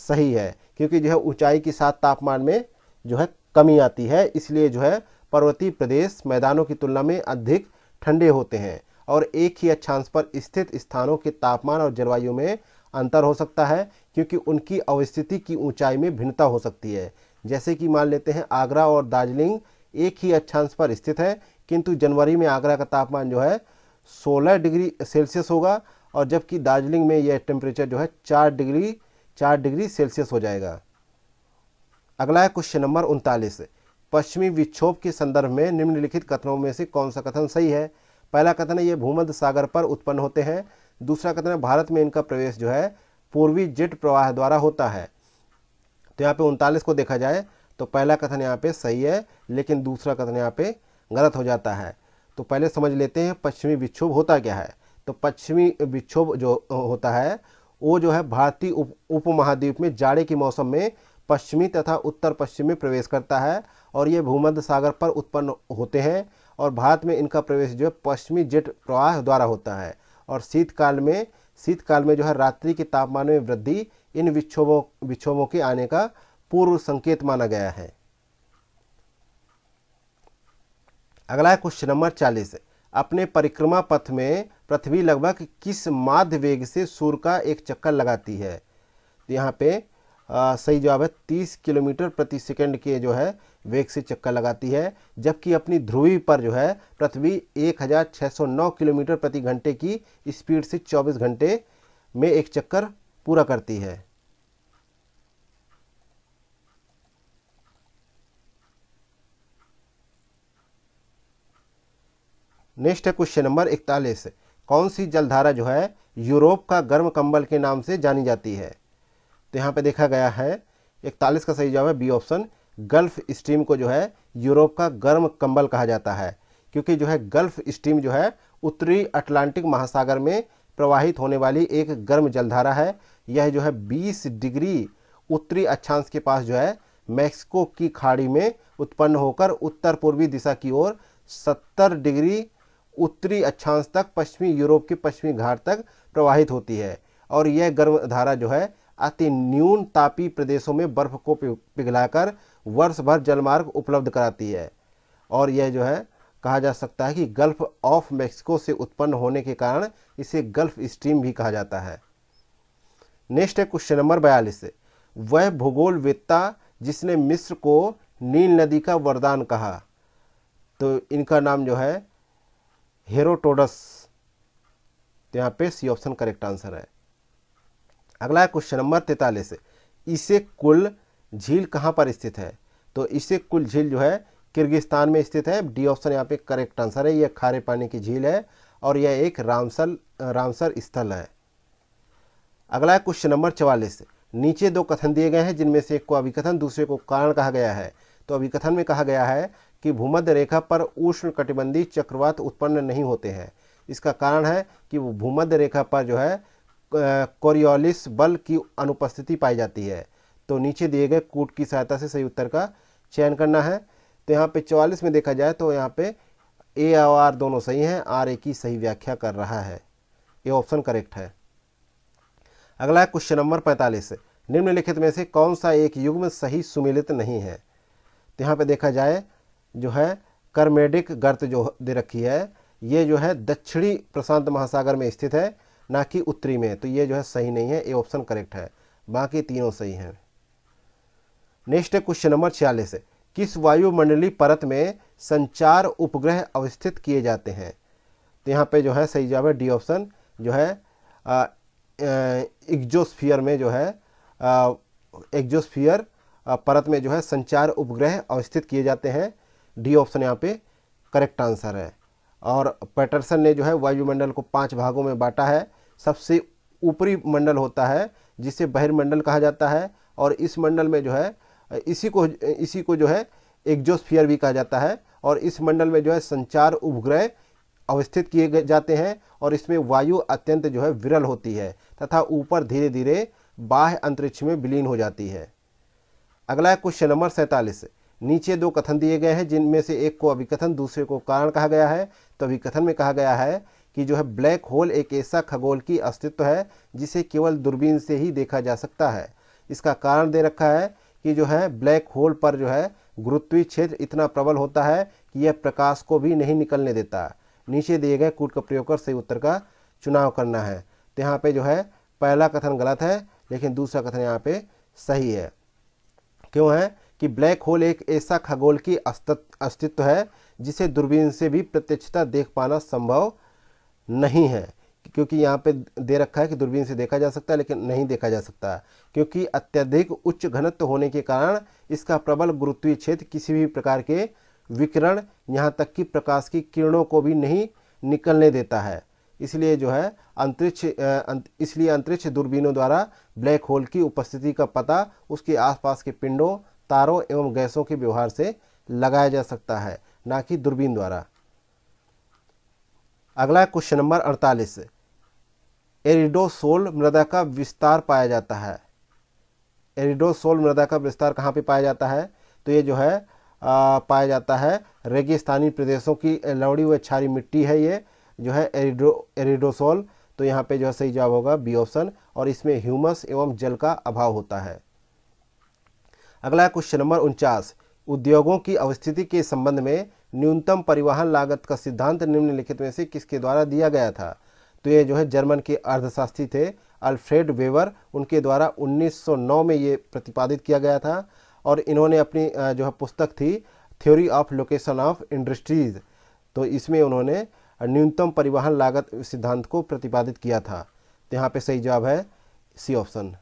सही है क्योंकि जो है ऊंचाई के साथ तापमान में जो है कमी आती है इसलिए जो है पर्वतीय प्रदेश मैदानों की तुलना में अधिक ठंडे होते हैं और एक ही अच्छांश पर स्थित स्थानों के तापमान और जलवायु में अंतर हो सकता है क्योंकि उनकी अवस्थिति की ऊंचाई में भिन्नता हो सकती है जैसे कि मान लेते हैं आगरा और दार्जिलिंग एक ही अक्षांश पर स्थित है किंतु जनवरी में आगरा का तापमान जो है 16 डिग्री सेल्सियस होगा और जबकि दार्जिलिंग में यह टेम्परेचर जो है चार डिग्री चार डिग्री सेल्सियस हो जाएगा अगला है क्वेश्चन नंबर उनतालीस पश्चिमी विक्षोभ के संदर्भ में निम्नलिखित कथनों में से कौन सा कथन सही है पहला कथन है ये भूमध्य सागर पर उत्पन्न होते हैं दूसरा कथन है भारत में इनका प्रवेश जो है पूर्वी जेट प्रवाह द्वारा होता है तो यहाँ पे उनतालीस को देखा जाए तो पहला कथन यहाँ पे सही है लेकिन दूसरा कथन यहाँ पे गलत हो जाता है तो पहले समझ लेते हैं पश्चिमी विक्षोभ होता क्या है तो पश्चिमी विक्षोभ जो होता है वो जो है भारतीय उप उपमहाद्वीप में जाड़े के मौसम में पश्चिमी तथा उत्तर पश्चिम में प्रवेश करता है और ये भूमध्य सागर पर उत्पन्न होते हैं और भारत में इनका प्रवेश जो है पश्चिमी जेट प्रवाह द्वारा होता है और शीतकाल में शीतकाल में जो है रात्रि के तापमान में वृद्धि इन विक्षोभों विक्षोभों के आने का पूर्व संकेत माना गया है अगला है क्वेश्चन नंबर चालीस अपने परिक्रमा पथ में पृथ्वी लगभग किस माध्य वेग से सूर्य का एक चक्कर लगाती है तो यहाँ पे आ, सही जवाब है तीस किलोमीटर प्रति सेकंड के जो है वेग से चक्कर लगाती है जबकि अपनी ध्रुवी पर जो है पृथ्वी 1609 किलोमीटर प्रति घंटे की स्पीड से 24 घंटे में एक चक्कर पूरा करती है नेक्स्ट है क्वेश्चन नंबर इकतालीस कौन सी जलधारा जो है यूरोप का गर्म कंबल के नाम से जानी जाती है तो यहाँ पे देखा गया है इकतालीस का सही जवाब है बी ऑप्शन गल्फ़ स्ट्रीम को जो है यूरोप का गर्म कंबल कहा जाता है क्योंकि जो है गल्फ़ स्ट्रीम जो है उत्तरी अटलांटिक महासागर में प्रवाहित होने वाली एक गर्म जलधारा है यह जो है 20 डिग्री उत्तरी अक्षांश के पास जो है मैक्सिको की खाड़ी में उत्पन्न होकर उत्तर पूर्वी दिशा की ओर 70 डिग्री उत्तरी अक्षांश तक पश्चिमी यूरोप के पश्चिमी घाट तक प्रवाहित होती है और यह गर्म धारा जो है अति न्यून तापी प्रदेशों में बर्फ को पिघलाकर वर्ष भर जलमार्ग उपलब्ध कराती है और यह जो है कहा जा सकता है कि गल्फ ऑफ मेक्सिको से उत्पन्न होने के कारण इसे गल्फ स्ट्रीम भी कहा जाता है नेक्स्ट है क्वेश्चन नंबर बयालीस वह भूगोल वेत्ता जिसने मिस्र को नील नदी का वरदान कहा तो इनका नाम जो है हेरोटोडस तो यहाँ पे सी ऑप्शन करेक्ट आंसर है अगला है क्वेश्चन नंबर तैतालीस इसे कुल झील कहाँ पर स्थित है तो इसे कुल झील जो है किर्गिस्तान में स्थित है डी ऑप्शन यहाँ पे करेक्ट आंसर है यह खारे पानी की झील है और यह एक रामसल रामसर स्थल है अगला है क्वेश्चन नंबर चवालीस नीचे दो कथन दिए गए हैं जिनमें से एक को अभिकथन दूसरे को कारण कहा गया है तो अभिकथन में कहा गया है कि भूमध्य रेखा पर उष्ण कटिबंधी चक्रवात उत्पन्न नहीं होते हैं इसका कारण है कि वो भूमध्य रेखा पर जो है कोरियोलिस बल की अनुपस्थिति पाई जाती है तो नीचे दिए गए कूट की सहायता से सही उत्तर का चयन करना है तो यहाँ पे चौवालीस में देखा जाए तो यहाँ पे ए और आर दोनों सही हैं आर ए की सही व्याख्या कर रहा है ये ऑप्शन करेक्ट है अगला है क्वेश्चन नंबर पैंतालीस निम्नलिखित में से कौन सा एक युग्म सही सुमिलित नहीं है तो यहाँ पे देखा जाए जो है कर्मेडिक गर्त जो दे रखी है ये जो है दक्षिणी प्रशांत महासागर में स्थित है ना कि उत्तरी में तो ये जो है सही नहीं है ये ऑप्शन करेक्ट है बाकी तीनों सही हैं नेक्स्ट है क्वेश्चन नंबर छियालीस किस वायुमंडली परत में संचार उपग्रह अवस्थित किए जाते हैं तो यहाँ पे जो है सही जवाब है डी ऑप्शन जो है एग्जोस्फियर में जो है एग्जोस्फियर परत में जो है संचार उपग्रह अवस्थित किए जाते हैं डी ऑप्शन यहाँ पे करेक्ट आंसर है और पैटरसन ने जो है वायुमंडल को पांच भागों में बांटा है सबसे ऊपरी मंडल होता है जिसे बहिर्मंडल कहा जाता है और इस मंडल में जो है इसी को इसी को जो है एग्जोस्फियर भी कहा जाता है और इस मंडल में जो है संचार उपग्रह अवस्थित किए जाते हैं और इसमें वायु अत्यंत जो है विरल होती है तथा ऊपर धीरे धीरे बाह्य अंतरिक्ष में विलीन हो जाती है अगला है क्वेश्चन नंबर सैंतालीस नीचे दो कथन दिए गए हैं जिनमें से एक को अभिकथन दूसरे को कारण कहा गया है तो अभिकथन में कहा गया है कि जो है ब्लैक होल एक ऐसा खगोल की अस्तित्व है जिसे केवल दूरबीन से ही देखा जा सकता है इसका कारण दे रखा है कि जो है ब्लैक होल पर जो है गुरुत्वीय क्षेत्र इतना प्रबल होता है कि यह प्रकाश को भी नहीं निकलने देता नीचे दिए गए कूट का प्रयोग कर सही उत्तर का चुनाव करना है तो यहाँ पे जो है पहला कथन गलत है लेकिन दूसरा कथन यहाँ पे सही है क्यों है कि ब्लैक होल एक ऐसा खगोल की अस्तित्व है जिसे दूरबीन से भी प्रत्यक्षता देख पाना संभव नहीं है क्योंकि यहाँ पे दे रखा है कि दूरबीन से देखा जा सकता है लेकिन नहीं देखा जा सकता क्योंकि अत्यधिक उच्च घनत्व होने के कारण इसका प्रबल गुरुत्वीय क्षेत्र किसी भी प्रकार के विकिरण यहाँ तक कि प्रकाश की किरणों को भी नहीं निकलने देता है इसलिए जो है अंतरिक्ष अं, इसलिए अंतरिक्ष दूरबीनों द्वारा ब्लैक होल की उपस्थिति का पता उसके आसपास के पिंडों तारों एवं गैसों के व्यवहार से लगाया जा सकता है ना कि दूरबीन द्वारा अगला क्वेश्चन नंबर अड़तालीस एरिडोसोल मृदा का विस्तार पाया जाता है एरिडोसोल मृदा का विस्तार कहाँ पे पाया जाता है तो ये जो है आ, पाया जाता है रेगिस्तानी प्रदेशों की लवड़ी व छारी मिट्टी है ये जो है एरिडो एरिडोसोल तो यहाँ पे जो है सही जवाब होगा बी ऑप्शन और इसमें ह्यूमस एवं जल का अभाव होता है अगला क्वेश्चन नंबर उनचास उद्योगों की अवस्थिति के संबंध में न्यूनतम परिवहन लागत का सिद्धांत निम्नलिखित में से किसके द्वारा दिया गया था तो ये जो है जर्मन के अर्थशास्त्री थे अल्फ्रेड वेवर उनके द्वारा 1909 में ये प्रतिपादित किया गया था और इन्होंने अपनी जो है पुस्तक थी theory of location of industries तो इसमें उन्होंने न्यूनतम परिवहन लागत सिद्धांत को प्रतिपादित किया था तो यहाँ पर सही जवाब है सी ऑप्शन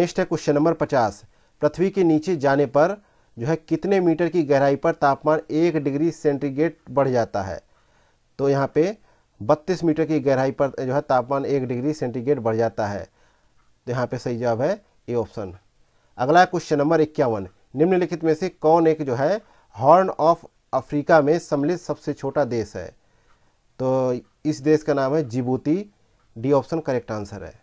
नेक्स्ट है क्वेश्चन नंबर पचास पृथ्वी के नीचे जाने पर जो है कितने मीटर की गहराई पर तापमान एक डिग्री सेंटीग्रेड बढ़ जाता है तो यहाँ पे 32 मीटर की गहराई पर जो है तापमान एक डिग्री सेंटीग्रेड बढ़ जाता है तो यहाँ पे सही जवाब है ए ऑप्शन अगला क्वेश्चन नंबर इक्यावन निम्नलिखित में से कौन एक जो है हॉर्न ऑफ अफ्रीका में सम्मिलित सबसे छोटा देश है तो इस देश का नाम है Djibouti D option correct answer है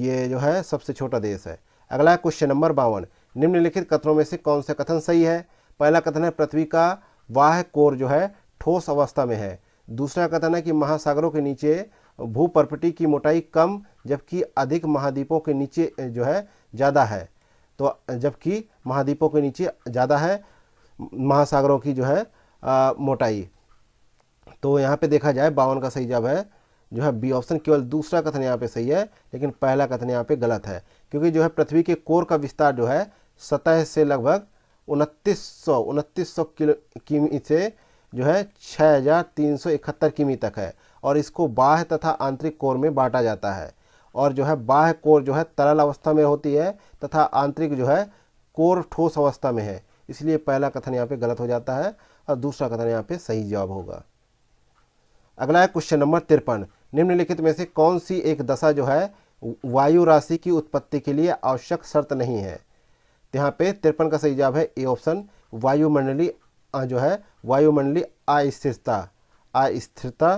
ये जो है सबसे छोटा देश है अगला क्वेश्चन नंबर बावन निम्नलिखित कथनों में से कौन सा कथन सही है पहला कथन है पृथ्वी का वाह कोर जो है ठोस अवस्था में है दूसरा कथन है कि महासागरों के नीचे भूपर्पटी की मोटाई कम जबकि अधिक महाद्वीपों के नीचे जो है ज़्यादा है तो जबकि महाद्वीपों के नीचे ज़्यादा है महासागरों की जो है आ, मोटाई तो यहाँ पे देखा जाए बावन का सही जवाब है जो है बी ऑप्शन केवल दूसरा कथन यहाँ पे सही है लेकिन पहला कथन यहाँ पे गलत है क्योंकि जो है पृथ्वी के कोर का विस्तार जो है सतह से लगभग उनतीस सौ उनतीस सौ किलो किमी से जो है छः हज़ार तीन सौ इकहत्तर किमी तक है और इसको बाह्य तथा आंतरिक कोर में बांटा जाता है और जो है बाह्य कोर जो है तरल अवस्था में होती है तथा आंतरिक जो है कोर ठोस अवस्था में है इसलिए पहला कथन यहाँ पे गलत हो जाता है और दूसरा कथन यहाँ पे सही जवाब होगा अगला है क्वेश्चन नंबर तिरपन निम्नलिखित में से कौन सी एक दशा जो है वायु राशि की उत्पत्ति के लिए आवश्यक शर्त नहीं है तो यहाँ पे तिरपन का सही जवाब है ए ऑप्शन वायुमंडली जो है वायुमंडली अस्थिरता अस्थिरता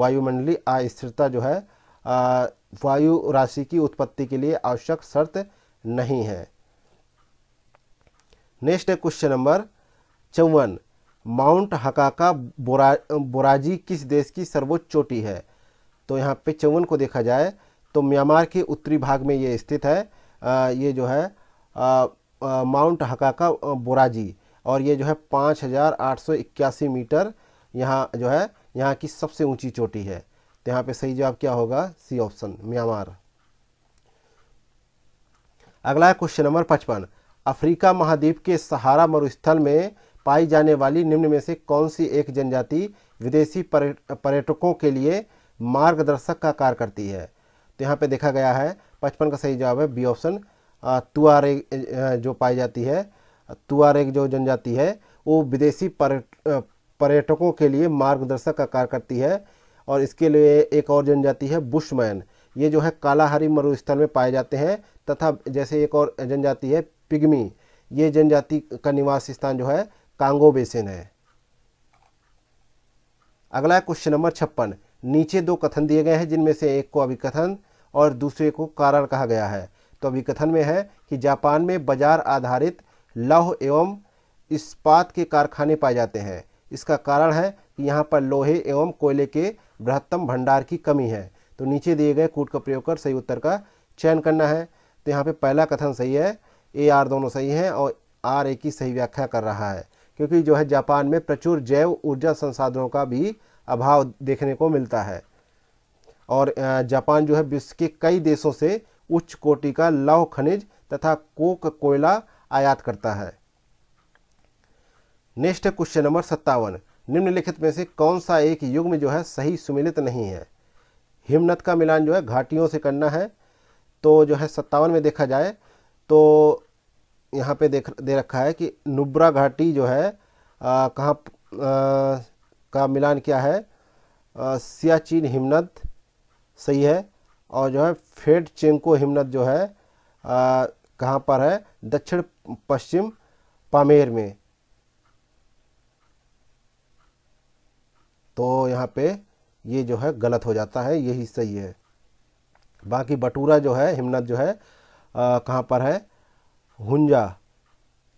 वायुमंडली अस्थिरता जो है वायु राशि की उत्पत्ति के लिए आवश्यक शर्त नहीं है नेक्स्ट है क्वेश्चन नंबर चौवन माउंट हकाका बोरा बोराजी किस देश की सर्वोच्च चोटी है तो यहाँ पे चौवन को देखा जाए तो म्यांमार के उत्तरी भाग में ये स्थित है आ, ये जो है आ, आ, माउंट हकाका बोराजी और ये जो है पाँच हज़ार आठ सौ इक्यासी मीटर यहाँ जो है यहाँ की सबसे ऊंची चोटी है तो यहाँ पे सही जवाब क्या होगा सी ऑप्शन म्यांमार अगला है क्वेश्चन नंबर पचपन अफ्रीका महाद्वीप के सहारा मरुस्थल में पाई जाने वाली निम्न में से कौन सी एक जनजाति विदेशी पर्यटकों के लिए मार्गदर्शक का कार्य करती है तो यहाँ पे देखा गया है पचपन का सही जवाब है बी ऑप्शन तुआरे जो पाई जाती है तुआर एक जो जनजाति है वो विदेशी पर्यटकों के लिए मार्गदर्शक का कार्य करती है और इसके लिए एक और जनजाति है बुशमैन ये जो है कालाहारी मरुस्थल में पाए जाते हैं तथा जैसे एक और जनजाति है पिगमी ये जनजाति का निवास स्थान जो है कांगो बेसिन है अगला क्वेश्चन नंबर छप्पन नीचे दो कथन दिए गए हैं जिनमें से एक को अभिकथन और दूसरे को कारण कहा गया है तो अभिकथन में है कि जापान में बाजार आधारित लौह एवं इस्पात के कारखाने पाए जाते हैं इसका कारण है कि यहाँ पर लोहे एवं कोयले के बृहत्तम भंडार की कमी है तो नीचे दिए गए कूट का प्रयोग कर सही उत्तर का चयन करना है तो यहाँ पे पहला कथन सही है ए आर दोनों सही हैं और आर ए की सही व्याख्या कर रहा है क्योंकि जो है जापान में प्रचुर जैव ऊर्जा संसाधनों का भी अभाव देखने को मिलता है और जापान जो है विश्व के कई देशों से उच्च कोटि का लौह खनिज तथा कोक कोयला आयात करता है नेक्स्ट क्वेश्चन नंबर सत्तावन निम्नलिखित में से कौन सा एक युग्म जो है सही सुमिलित नहीं है हिमनत का मिलान जो है घाटियों से करना है तो जो है सत्तावन में देखा जाए तो यहाँ पे देख दे रखा है कि नुब्रा घाटी जो है कहाँ का मिलान क्या है सियाचिन हिमनत सही है और जो है फेड चेंको हिमनत जो है कहाँ पर है दक्षिण पश्चिम पामेर में तो यहाँ पे ये जो है गलत हो जाता है यही सही है बाकी बटूरा जो है हिमनत जो है कहाँ पर है हुंजा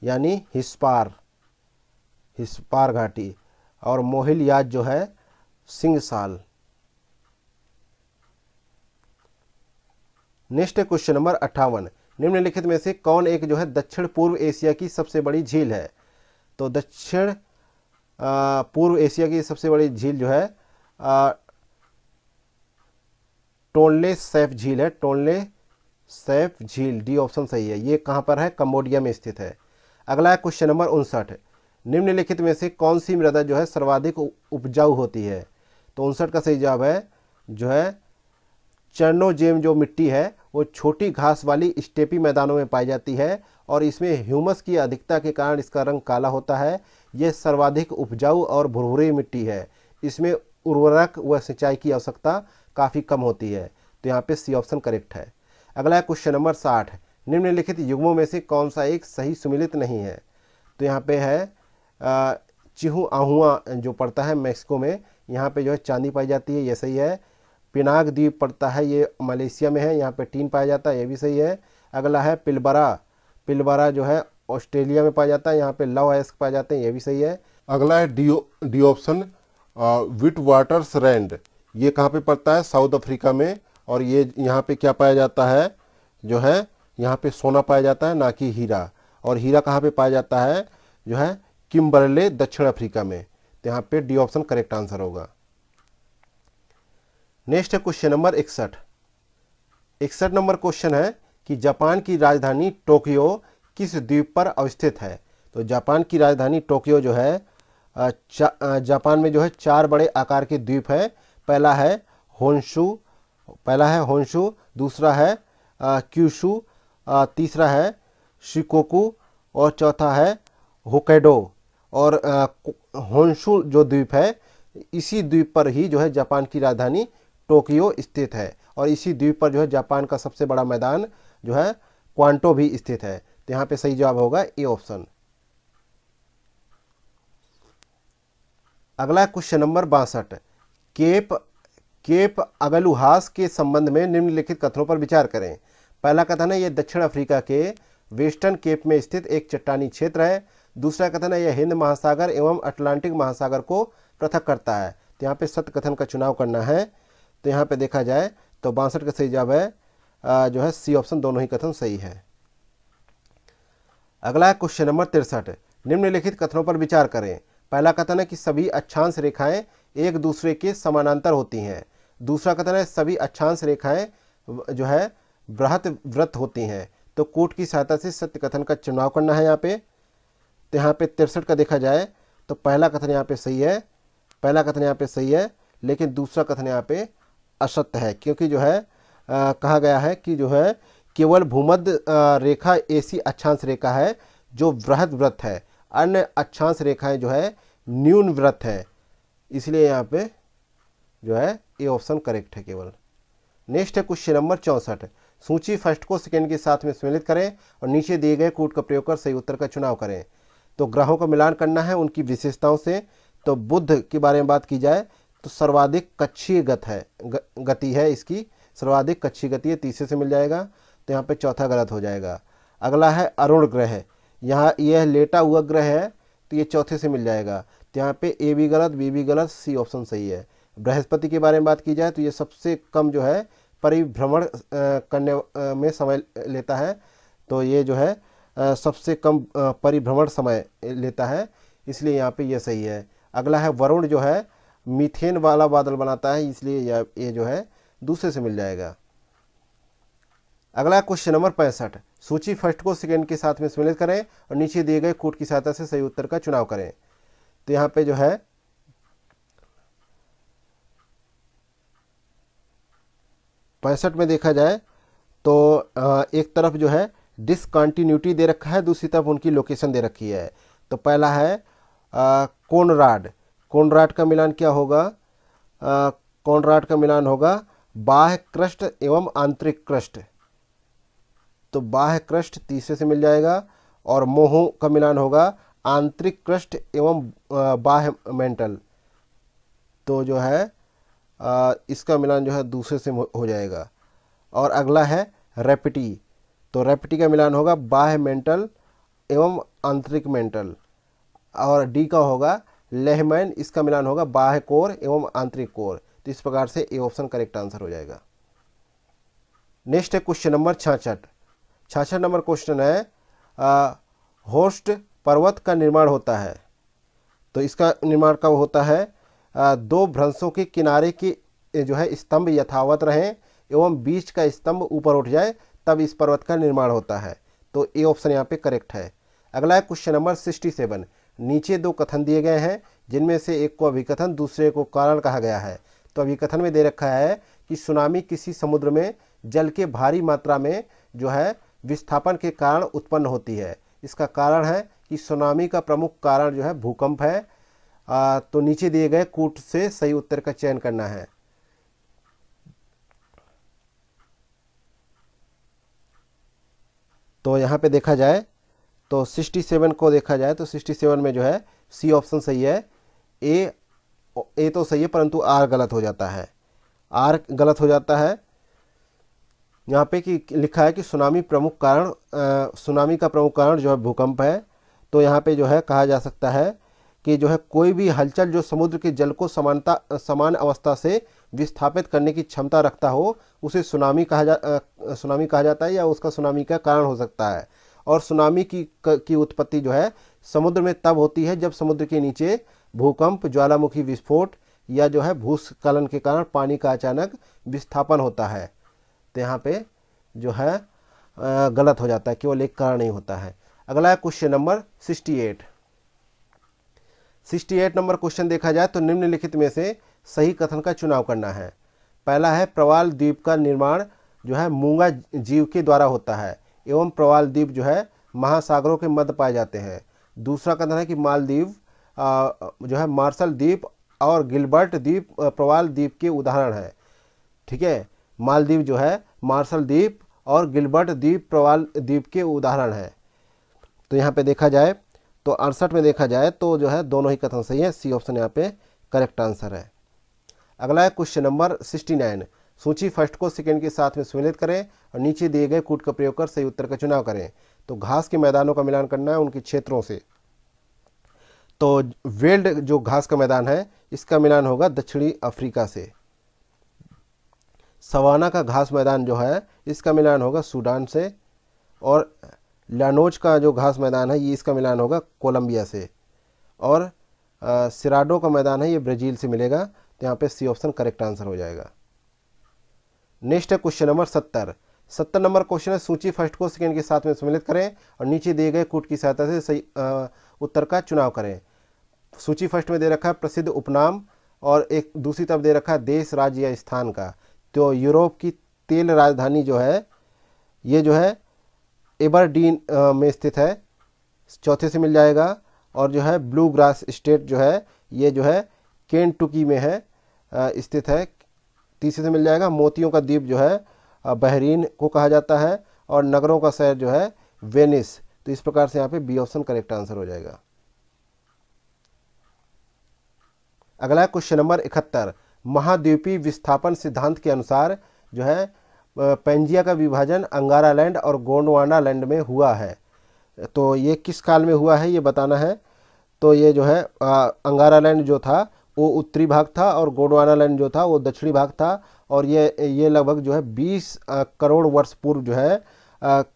यानी हिस्पार हिस्पार घाटी और मोहिल याद जो है सिंह साल नेक्स्ट क्वेश्चन नंबर अट्ठावन निम्नलिखित में से कौन एक जो है दक्षिण पूर्व एशिया की सबसे बड़ी झील है तो दक्षिण पूर्व एशिया की सबसे बड़ी झील जो है टोनले सैफ झील है टोनले सैफ झील डी ऑप्शन सही है ये कहाँ पर है कम्बोडिया में स्थित है अगला है क्वेश्चन नंबर उनसठ निम्नलिखित में से कौन सी मृदा जो है सर्वाधिक उपजाऊ होती है तो उनसठ का सही जवाब है जो है चर्नोजेम जो मिट्टी है वो छोटी घास वाली स्टेपी मैदानों में पाई जाती है और इसमें ह्यूमस की अधिकता के कारण इसका रंग काला होता है यह सर्वाधिक उपजाऊ और भुरभुरी मिट्टी है इसमें उर्वरक व सिंचाई की आवश्यकता काफ़ी कम होती है तो यहाँ पे सी ऑप्शन करेक्ट है अगला है क्वेश्चन नंबर साठ निम्नलिखित युग्मों में से कौन सा एक सही सुमिलित नहीं है तो यहाँ पे है चिहू आहुआ जो पड़ता है मैक्सिको में यहाँ पे जो है चांदी पाई जाती है यह सही है पिनाग द्वीप पड़ता है ये मलेशिया में है यहाँ पे टीन पाया जाता है ये भी सही है अगला है पिलबरा पिलबरा जो है ऑस्ट्रेलिया में पाया जाता है यहाँ पे लव आयस्क पाए जाते हैं ये भी सही है अगला है D D option Witwatersrand ये कहाँ पे पड़ता है साउथ अफ्रीका में और ये यहाँ पे क्या पाया जाता है जो है यहाँ पे सोना पाया जाता है ना कि हीरा और हीरा कहाँ पे पाया जाता है जो है किम्बरले दक्षिण अफ्रीका में तो यहाँ पे डी ऑप्शन करेक्ट आंसर होगा नेक्स्ट है क्वेश्चन नंबर इकसठ इकसठ नंबर क्वेश्चन है कि जापान की राजधानी टोक्यो किस द्वीप पर अवस्थित है तो जापान की राजधानी टोक्यो जो है जापान में जो है चार बड़े आकार के द्वीप हैं पहला है होन्शु पहला है होन्शु दूसरा है क्यूशु तीसरा है शिकोकू और चौथा है होकेडो और होन्शु जो द्वीप है इसी द्वीप पर ही जो है जापान की राजधानी टोक्यो स्थित है और इसी द्वीप पर जो है जापान का सबसे बड़ा मैदान जो है क्वांटो भी स्थित है तो यहाँ पे सही जवाब होगा ए ऑप्शन अगला क्वेश्चन नंबर बासठ केप केप अगलुहास के संबंध में निम्नलिखित कथनों पर विचार करें पहला कथन है यह दक्षिण अफ्रीका के वेस्टर्न केप में स्थित एक चट्टानी क्षेत्र है दूसरा कथन है यह हिंद महासागर एवं अटलांटिक महासागर को पृथक करता है तो यहाँ पे सत्य कथन का चुनाव करना है तो यहाँ पे देखा जाए तो बासठ का सही जवाब है जो है सी ऑप्शन दोनों ही कथन सही है अगला है क्वेश्चन नंबर तिरसठ निम्नलिखित कथनों पर विचार करें पहला कथन है कि सभी अक्षांश रेखाएं एक दूसरे के समानांतर होती हैं दूसरा कथन है सभी अक्षांश रेखाएं जो है बृहत व्रत होती हैं तो कोट की सहायता से सत्य कथन का चुनाव करना है यहाँ पे तो यहाँ पे तिरसठ का देखा जाए तो पहला कथन यहाँ पे सही है पहला कथन यहाँ पे सही है लेकिन दूसरा कथन यहाँ पे असत्य है क्योंकि जो है आ, कहा गया है कि जो है केवल भूमध्य रेखा ऐसी अक्षांश रेखा है जो वृहद व्रत है अन्य अक्षांश रेखाएं जो है न्यून व्रत है इसलिए यहाँ पे जो है ये ऑप्शन करेक्ट है केवल नेक्स्ट है क्वेश्चन नंबर चौंसठ सूची फर्स्ट को सेकेंड के साथ में सम्मिलित करें और नीचे दिए गए कूट का प्रयोग कर सही उत्तर का चुनाव करें तो ग्रहों का मिलान करना है उनकी विशेषताओं से तो बुद्ध के बारे में बात की जाए तो सर्वाधिक कच्छी गत है गति है इसकी सर्वाधिक कच्छी गति है तीसरे से मिल जाएगा तो यहाँ पे चौथा गलत हो जाएगा अगला है अरुण ग्रह यहाँ यह लेटा हुआ ग्रह है तो ये चौथे से मिल जाएगा तो यहाँ पे ए भी गलत बी भी गलत सी ऑप्शन सही है बृहस्पति के बारे में बात की जाए तो ये सबसे कम जो है परिभ्रमण करने में समय लेता है तो ये जो है सबसे कम परिभ्रमण समय लेता है इसलिए यहाँ पे ये सही है अगला है वरुण जो है मीथेन वाला बादल बनाता है इसलिए यह ये जो है दूसरे से मिल जाएगा अगला क्वेश्चन नंबर पैंसठ सूची फर्स्ट को सेकेंड के साथ में सम्मिलित करें और नीचे दिए गए कोट की सहायता से सही उत्तर का चुनाव करें तो यहाँ पे जो है पैंसठ में देखा जाए तो एक तरफ जो है डिसकॉन्टीन्यूटी दे रखा है दूसरी तरफ उनकी लोकेशन दे रखी है तो पहला है कोनराड कोनराट का मिलान क्या होगा कोनराट का मिलान होगा बाह्य क्रष्ट एवं आंतरिक क्रष्ट तो बाह्य क्रष्ट तीसरे से मिल जाएगा और मोह का मिलान होगा आंतरिक क्रष्ट एवं बाह्य मेंटल तो जो है आ, इसका मिलान जो है दूसरे से हो जाएगा और अगला है रेपिटी तो रेपिटी का मिलान होगा बाह्य मेंटल एवं आंतरिक मेंटल और डी का होगा लेहमैन इसका मिलान होगा बाह्य कोर एवं आंतरिक कोर तो इस प्रकार से ए ऑप्शन करेक्ट आंसर हो जाएगा नेक्स्ट है क्वेश्चन नंबर छाछठ छाछठ नंबर क्वेश्चन है होस्ट पर्वत का निर्माण होता है तो इसका निर्माण कब होता है आ, दो भ्रंशों के किनारे के जो है स्तंभ यथावत रहें एवं बीच का स्तंभ ऊपर उठ जाए तब इस पर्वत का निर्माण होता है तो ए ऑप्शन यहाँ पे करेक्ट है अगला है क्वेश्चन नंबर सिक्सटी सेवन नीचे दो कथन दिए गए हैं जिनमें से एक को अभिकथन दूसरे को कारण कहा गया है तो अभिकथन में दे रखा है कि सुनामी किसी समुद्र में जल के भारी मात्रा में जो है विस्थापन के कारण उत्पन्न होती है इसका कारण है कि सुनामी का प्रमुख कारण जो है भूकंप है आ, तो नीचे दिए गए कूट से सही उत्तर का चयन करना है तो यहाँ पे देखा जाए तो 67 को देखा जाए तो 67 में जो है सी ऑप्शन सही है ए ए तो सही है परंतु आर गलत हो जाता है आर गलत हो जाता है यहाँ पे कि लिखा है कि सुनामी प्रमुख कारण सुनामी का प्रमुख कारण जो है भूकंप है तो यहाँ पे जो है कहा जा सकता है कि जो है कोई भी हलचल जो समुद्र के जल को समानता समान अवस्था से विस्थापित करने की क्षमता रखता हो उसे सुनामी कहा जा आ, सुनामी कहा जाता है या उसका सुनामी का कारण हो सकता है और सुनामी की की उत्पत्ति जो है समुद्र में तब होती है जब समुद्र के नीचे भूकंप ज्वालामुखी विस्फोट या जो है भूस्खलन के कारण पानी का अचानक विस्थापन होता है तो यहाँ पे जो है गलत हो जाता है केवल एक कारण ही होता है अगला है question number sixty eight sixty eight number question देखा जाए तो निम्नलिखित में से सही कथन का चुनाव करना है पहला है प्रवाल द्वीप का निर्माण जो है मूंगा जीव के द्वारा होता है एवं प्रवाल द्वीप जो है महासागरों के मध्य पाए जाते हैं दूसरा कथन है कि मालदीव जो है मार्शल द्वीप और गिलबर्ट द्वीप प्रवाल द्वीप के उदाहरण है ठीक है मालदीव जो है मार्शल द्वीप और गिलबर्ट द्वीप प्रवाल द्वीप के उदाहरण है तो यहाँ पे देखा जाए तो अड़सठ में देखा जाए तो जो है दोनों ही कथन सही है सी ऑप्शन यहाँ पे करेक्ट आंसर है अगला है क्वेश्चन नंबर सिक्सटी नाइन सूची फर्स्ट को सेकेंड के साथ में सम्मिलित करें और नीचे दिए गए कूट का प्रयोग कर सही उत्तर का चुनाव करें तो घास के मैदानों का मिलान करना है उनके क्षेत्रों से तो वेल्ड जो घास का मैदान है इसका मिलान होगा दक्षिणी अफ्रीका से सवाना का घास मैदान जो है इसका मिलान होगा सूडान से और लानोज का जो घास मैदान है ये इसका मिलान होगा कोलंबिया से और सिराडो का मैदान है ये ब्राज़ील से मिलेगा तो यहाँ पे सी ऑप्शन करेक्ट आंसर हो जाएगा नेक्स्ट है क्वेश्चन नंबर सत्तर सत्तर नंबर क्वेश्चन है सूची फर्स्ट को सेकेंड के साथ में सम्मिलित करें और नीचे दिए गए कूट की सहायता से सही आ, उत्तर का चुनाव करें सूची फर्स्ट में दे रखा है प्रसिद्ध उपनाम और एक दूसरी तरफ दे रखा है देश राज्य या स्थान का तो यूरोप की तेल राजधानी जो है ये जो है एबरडीन में स्थित है चौथे से मिल जाएगा और जो है ब्लू ग्रास स्टेट जो है ये जो है केंटुकी में है स्थित है तीसरे से मिल जाएगा मोतियों का द्वीप जो है बहरीन को कहा जाता है और नगरों का शहर जो है वेनिस तो इस प्रकार से यहाँ पे बी ऑप्शन करेक्ट आंसर हो जाएगा अगला क्वेश्चन नंबर इकहत्तर महाद्वीपीय विस्थापन सिद्धांत के अनुसार जो है पेंजिया का विभाजन अंगारा लैंड और गोंडवाना लैंड में हुआ है तो ये किस काल में हुआ है ये बताना है तो ये जो है आ, अंगारा लैंड जो था वो उत्तरी भाग था और गोंडवाना लैंड जो था वो दक्षिणी भाग था और ये ये लगभग जो है 20 करोड़ वर्ष पूर्व जो है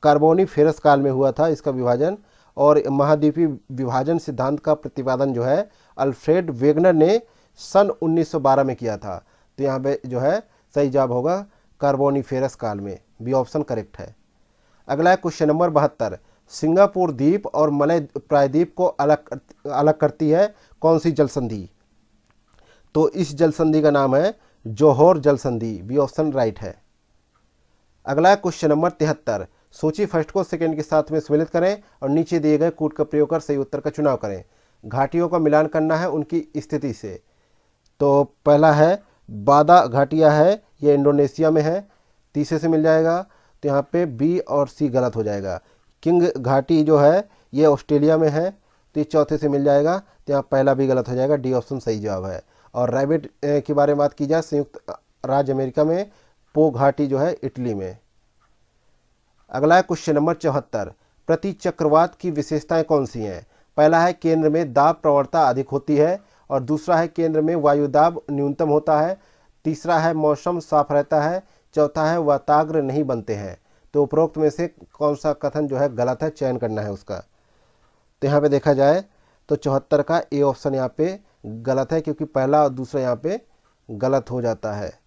कार्बोनी फेरस काल में हुआ था इसका विभाजन और महाद्वीपीय विभाजन सिद्धांत का प्रतिपादन जो है अल्फ्रेड वेगनर ने सन 1912 में किया था तो यहाँ पे जो है सही जवाब होगा कार्बोनी फेरस काल में बी ऑप्शन करेक्ट है अगला है क्वेश्चन नंबर बहत्तर सिंगापुर द्वीप और मलय प्रायद्वीप को अलग अलग करती है कौन सी जल संधि तो इस जल संधि का नाम है जौहर जल संधि बी ऑप्शन राइट है अगला क्वेश्चन नंबर तिहत्तर सूची फर्स्ट को सेकंड के साथ में सम्मिलित करें और नीचे दिए गए कूट का प्रयोग कर सही उत्तर का चुनाव करें घाटियों का मिलान करना है उनकी स्थिति से तो पहला है बादा घाटिया है ये इंडोनेशिया में है तीसरे से मिल जाएगा तो यहाँ पे बी और सी गलत हो जाएगा किंग घाटी जो है ये ऑस्ट्रेलिया में है तो ये चौथे से मिल जाएगा तो यहाँ पहला भी गलत हो जाएगा डी ऑप्शन सही जवाब है और रैबिट के बारे में बात की जाए संयुक्त राज्य अमेरिका में पो घाटी जो है इटली में अगला है क्वेश्चन नंबर चौहत्तर प्रति चक्रवात की विशेषताएं कौन सी हैं पहला है केंद्र में दाब प्रवणता अधिक होती है और दूसरा है केंद्र में वायु दाब न्यूनतम होता है तीसरा है मौसम साफ रहता है चौथा है वाताग्र नहीं बनते हैं तो उपरोक्त में से कौन सा कथन जो है गलत है चयन करना है उसका तो यहाँ पे देखा जाए तो चौहत्तर का ए ऑप्शन यहाँ पे गलत है क्योंकि पहला और दूसरा यहाँ पे गलत हो जाता है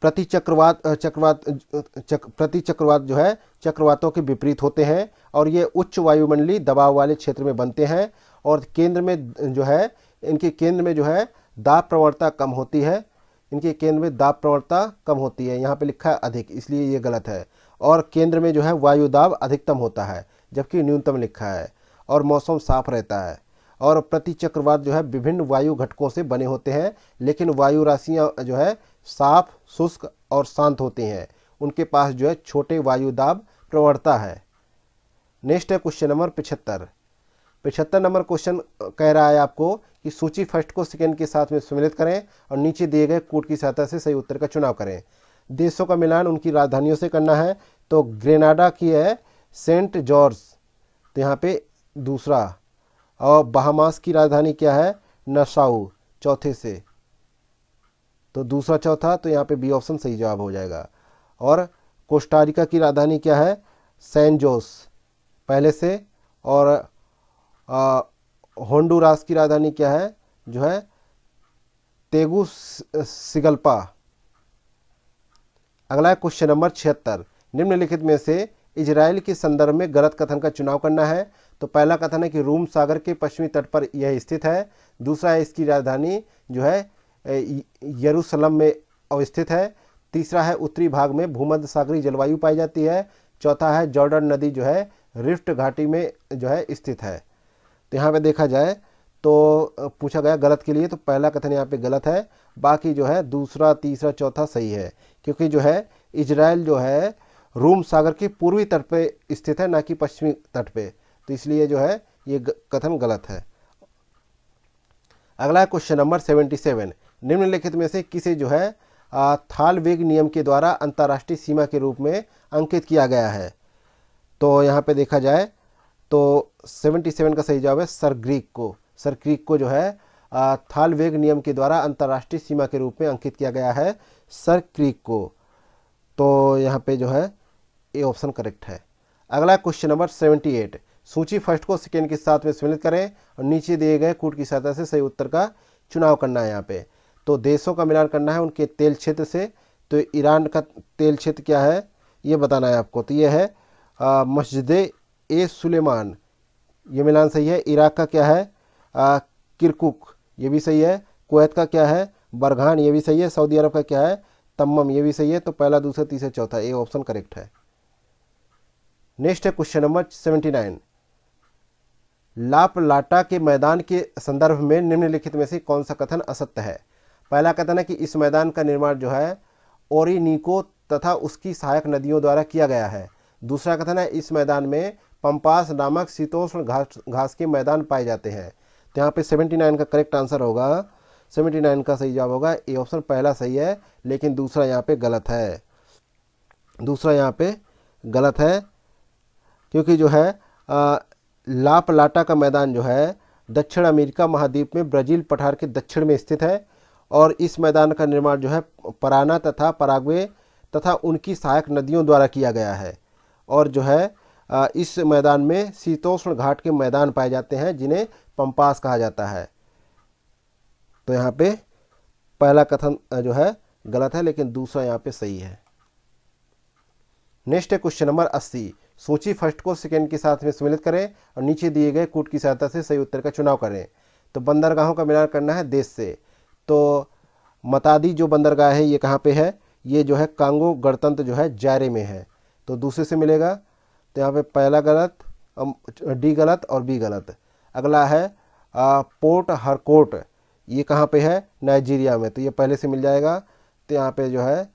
प्रति चक्रवात चक्रवात चक, प्रति चक्रवात जो है चक्रवातों के विपरीत होते हैं और ये उच्च वायुमंडलीय दबाव वाले क्षेत्र में बनते हैं और केंद्र में जो है इनके केंद्र में जो है दाब प्रवणता कम होती है इनके केंद्र में दाब प्रवणता कम होती है यहाँ पे लिखा है अधिक इसलिए ये गलत है और केंद्र में जो है वायु दाब अधिकतम होता है जबकि न्यूनतम लिखा है और मौसम साफ रहता है और प्रति चक्रवात जो है विभिन्न वायु घटकों से बने होते हैं लेकिन वायु राशियाँ जो है साफ शुष्क और शांत होती हैं उनके पास जो है छोटे वायु दाब प्रवणता है नेक्स्ट है क्वेश्चन नंबर पिछहत्तर पिछहत्तर नंबर क्वेश्चन कह रहा है आपको कि सूची फर्स्ट को सेकेंड के साथ में सम्मिलित करें और नीचे दिए गए कूट की सहायता से सही उत्तर का चुनाव करें देशों का मिलान उनकी राजधानियों से करना है तो ग्रेनाडा की है सेंट जॉर्ज तो यहाँ पे दूसरा और बहामास की राजधानी क्या है नशाऊ चौथे से तो दूसरा चौथा तो यहाँ पे बी ऑप्शन सही जवाब हो जाएगा और कोस्टारिका की राजधानी क्या है सैन जोस पहले से और होंडुरास की राजधानी क्या है जो है तेगु सिगल्पा अगला है क्वेश्चन नंबर छिहत्तर निम्नलिखित में से इजराइल के संदर्भ में गलत कथन का चुनाव करना है तो पहला कथन है कि रूम सागर के पश्चिमी तट पर यह स्थित है दूसरा है इसकी राजधानी जो है यरूशलम में अवस्थित है तीसरा है उत्तरी भाग में भूमध्य सागरी जलवायु पाई जाती है चौथा है जॉर्डन नदी जो है रिफ्ट घाटी में जो है स्थित है तो यहाँ पे देखा जाए तो पूछा गया गलत के लिए तो पहला कथन यहाँ पे गलत है बाकी जो है दूसरा तीसरा चौथा सही है क्योंकि जो है इजराइल जो है रूम सागर के पूर्वी तट पे स्थित है ना कि पश्चिमी तट पे तो इसलिए जो है ये कथन गलत है अगला क्वेश्चन नंबर सेवेंटी सेवन निम्नलिखित में से किसे जो है थाल वेग नियम के द्वारा अंतर्राष्ट्रीय सीमा के रूप में अंकित किया गया है तो यहाँ पे देखा जाए तो 77 का सही जवाब है सर ग्रीक को सर ग्रीक को जो है थाल वेग नियम के द्वारा अंतर्राष्ट्रीय सीमा के रूप में अंकित किया गया है सर क्रीक को तो यहाँ पे जो है ये ऑप्शन करेक्ट है अगला क्वेश्चन नंबर सेवेंटी एट सूची फर्स्ट को सेकेंड के साथ में सम्मिलित करें और नीचे दिए गए कूट की सहायता से सही उत्तर का चुनाव करना है यहाँ पे तो देशों का मिलान करना है उनके तेल क्षेत्र से तो ईरान का तेल क्षेत्र क्या है ये बताना है आपको तो ये है मस्जिद ए सुलेमान ये मिलान सही है इराक का क्या है आ, किरकुक ये भी सही है कुवैत का क्या है बरघान ये भी सही है सऊदी अरब का क्या है तम्मम ये भी सही है तो पहला दूसरा तीसरा चौथा ये ऑप्शन करेक्ट है नेक्स्ट है question number seventy nine La Plata के मैदान के संदर्भ में निम्नलिखित में से कौन सा कथन असत्य है पहला कथन है कि इस मैदान का निर्माण जो है ओरिनिको तथा उसकी सहायक नदियों द्वारा किया गया है दूसरा कथन है इस मैदान में पंपास नामक शीतोष्ण घास घास के मैदान पाए जाते हैं तो यहाँ पे 79 का करेक्ट आंसर होगा 79 का सही जवाब होगा ए ऑप्शन पहला सही है लेकिन दूसरा यहाँ पे गलत है दूसरा यहाँ पे गलत है क्योंकि जो है लापलाटा का मैदान जो है दक्षिण अमेरिका महाद्वीप में ब्राज़ील पठार के दक्षिण में स्थित है और इस मैदान का निर्माण जो है पराना तथा पराग्वे तथा उनकी सहायक नदियों द्वारा किया गया है और जो है इस मैदान में शीतोष्ण घाट के मैदान पाए जाते हैं जिन्हें पंपास कहा जाता है तो यहाँ पे पहला कथन जो है गलत है लेकिन दूसरा यहाँ पे सही है नेक्स्ट है क्वेश्चन नंबर अस्सी सोची फर्स्ट को सेकेंड के साथ में सम्मिलित करें और नीचे दिए गए कूट की सहायता से सही उत्तर का चुनाव करें तो बंदरगाहों का मिलान करना है देश से तो मतादी जो बंदरगाह है ये कहाँ पे है ये जो है कांगो गणतंत्र जो है जायरे में है तो दूसरे से मिलेगा तो यहाँ पे पहला गलत डी गलत और बी गलत अगला है आ, पोर्ट हरकोट ये कहाँ पे है नाइजीरिया में तो ये पहले से मिल जाएगा तो यहाँ पे जो है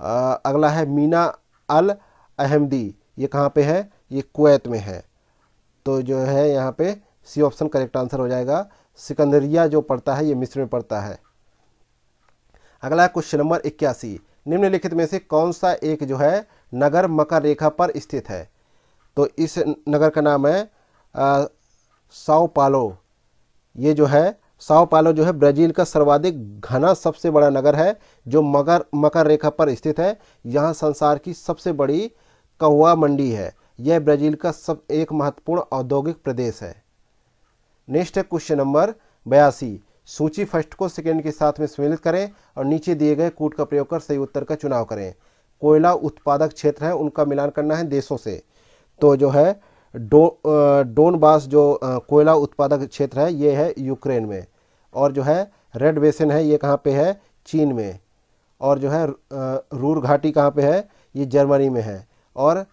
आ, अगला है मीना अल अहमदी ये कहाँ पे है ये कुवैत में है तो जो है यहाँ पे सी ऑप्शन करेक्ट आंसर हो जाएगा सिकंदरिया जो पड़ता है ये मिस्र में पड़ता है अगला क्वेश्चन नंबर इक्यासी निम्नलिखित में से कौन सा एक जो है नगर मकर रेखा पर स्थित है तो इस नगर का नाम है साओ पालो ये जो है साओ पालो जो है ब्राज़ील का सर्वाधिक घना सबसे बड़ा नगर है जो मगर मकर रेखा पर स्थित है यहाँ संसार की सबसे बड़ी कौआ मंडी है यह ब्राजील का सब एक महत्वपूर्ण औद्योगिक प्रदेश है नेक्स्ट है क्वेश्चन नंबर बयासी सूची फर्स्ट को सेकेंड के साथ में सम्मिलित करें और नीचे दिए गए कूट का प्रयोग कर सही उत्तर का चुनाव करें कोयला उत्पादक क्षेत्र है उनका मिलान करना है देशों से तो जो है डो डोनबास जो कोयला उत्पादक क्षेत्र है ये है यूक्रेन में और जो है रेड बेसिन है ये कहाँ पे है चीन में और जो है रूर घाटी कहाँ पे है ये जर्मनी में है और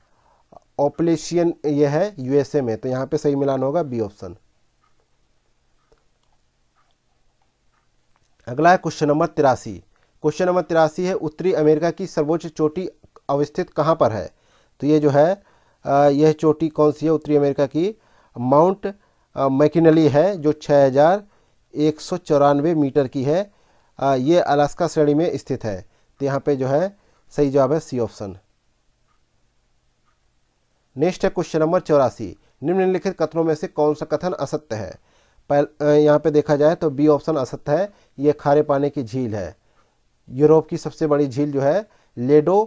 ऑपलेशियन ये है यूएसए में तो यहाँ पे सही मिलान होगा बी ऑप्शन अगला है क्वेश्चन नंबर तिरासी क्वेश्चन नंबर तिरासी है उत्तरी अमेरिका की सर्वोच्च चोटी अवस्थित कहाँ पर है तो ये जो है यह चोटी कौन सी है उत्तरी अमेरिका की माउंट मैकिनली है जो छः हज़ार एक सौ चौरानवे मीटर की है ये अलास्का श्रेणी में स्थित है तो यहाँ पे जो है सही जवाब है सी ऑप्शन नेक्स्ट है क्वेश्चन नंबर चौरासी निम्नलिखित कथनों में से कौन सा कथन असत्य है पहले यहाँ पे देखा जाए तो बी ऑप्शन असत्य है ये खारे पानी की झील है यूरोप की सबसे बड़ी झील जो है लेडो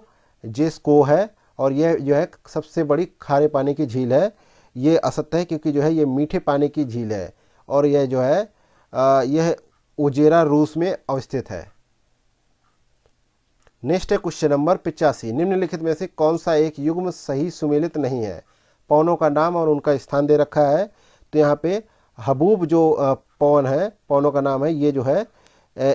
जेस्को है और यह जो है सबसे बड़ी खारे पानी की झील है ये असत्य है क्योंकि जो है ये मीठे पानी की झील है और यह जो है यह उजेरा रूस में अवस्थित है नेक्स्ट है क्वेश्चन नंबर पिचासी निम्नलिखित में से कौन सा एक युग्म सही सुमेलित नहीं है पवनों का नाम और उनका स्थान दे रखा है तो यहाँ पे हबूब जो पवन है पवनों का नाम है ये जो है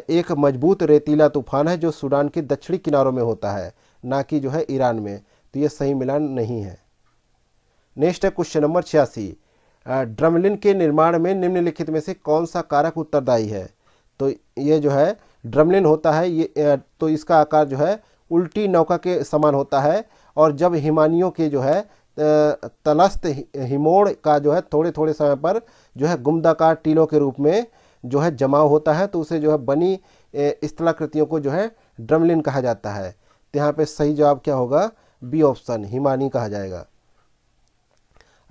एक मजबूत रेतीला तूफान है जो सूडान के दक्षिणी किनारों में होता है ना कि जो है ईरान में तो ये सही मिलान नहीं है नेक्स्ट है क्वेश्चन नंबर छियासी ड्रमलिन के निर्माण में निम्नलिखित में से कौन सा कारक उत्तरदायी है तो ये जो है ड्रमलिन होता है ये तो इसका आकार जो है उल्टी नौका के समान होता है और जब हिमानियों के जो है तलस्त हिमोड़ का जो है थोड़े थोड़े समय पर जो है गुमदाकार टीलों के रूप में जो है जमाव होता है तो उसे जो है बनी स्थलाकृतियों को जो है ड्रमलिन कहा जाता है तो यहाँ पे सही जवाब क्या होगा बी ऑप्शन हिमानी कहा जाएगा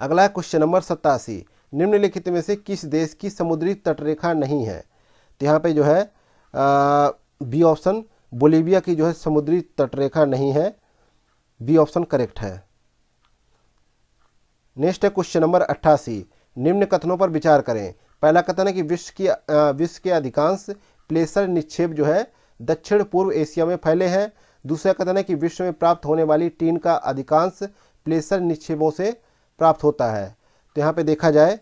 अगला क्वेश्चन नंबर सतासी निम्नलिखित में से किस देश की समुद्री तटरेखा नहीं है तो यहाँ पे जो है बी ऑप्शन बोलीविया की जो है समुद्री तटरेखा नहीं है बी ऑप्शन करेक्ट है नेक्स्ट है क्वेश्चन नंबर अट्ठासी निम्न कथनों पर विचार करें पहला कथन है कि विश्व की विश्व के अधिकांश प्लेसर निक्षेप जो है दक्षिण पूर्व एशिया में फैले हैं दूसरा कथन है कि विश्व में प्राप्त होने वाली टीन का अधिकांश प्लेसर निक्षेपों से प्राप्त होता है तो यहाँ पे देखा जाए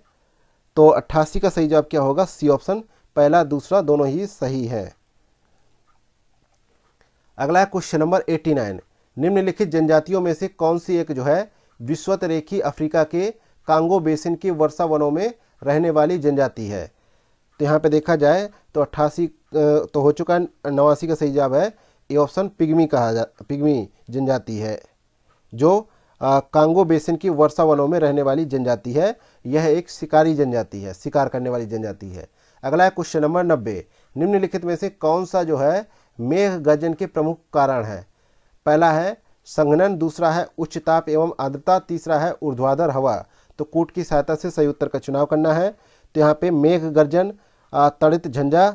तो अट्ठासी का सही जवाब क्या होगा सी ऑप्शन पहला दूसरा दोनों ही सही है अगला क्वेश्चन नंबर 89 निम्नलिखित जनजातियों में से कौन सी एक जो है विश्वत रेखी अफ्रीका के कांगो बेसिन के वर्षा वनों में रहने वाली जनजाति है तो यहाँ पे देखा जाए तो अट्ठासी तो हो चुका है नवासी का सही जवाब है ये ऑप्शन पिग्मी कहा जा पिग्मी जनजाति है जो आ, कांगो बेसिन की वर्षा वनों में रहने वाली जनजाति है यह एक शिकारी जनजाति है शिकार करने वाली जनजाति है अगला है क्वेश्चन नंबर नब्बे निम्नलिखित में से कौन सा जो है मेघ गर्जन के प्रमुख कारण है पहला है संघनन दूसरा है उच्च ताप एवं आर्द्रता तीसरा है ऊर्ध्वाधर हवा तो कूट की सहायता से सही उत्तर का चुनाव करना है तो यहाँ पे मेघ गर्जन तड़ित झंझा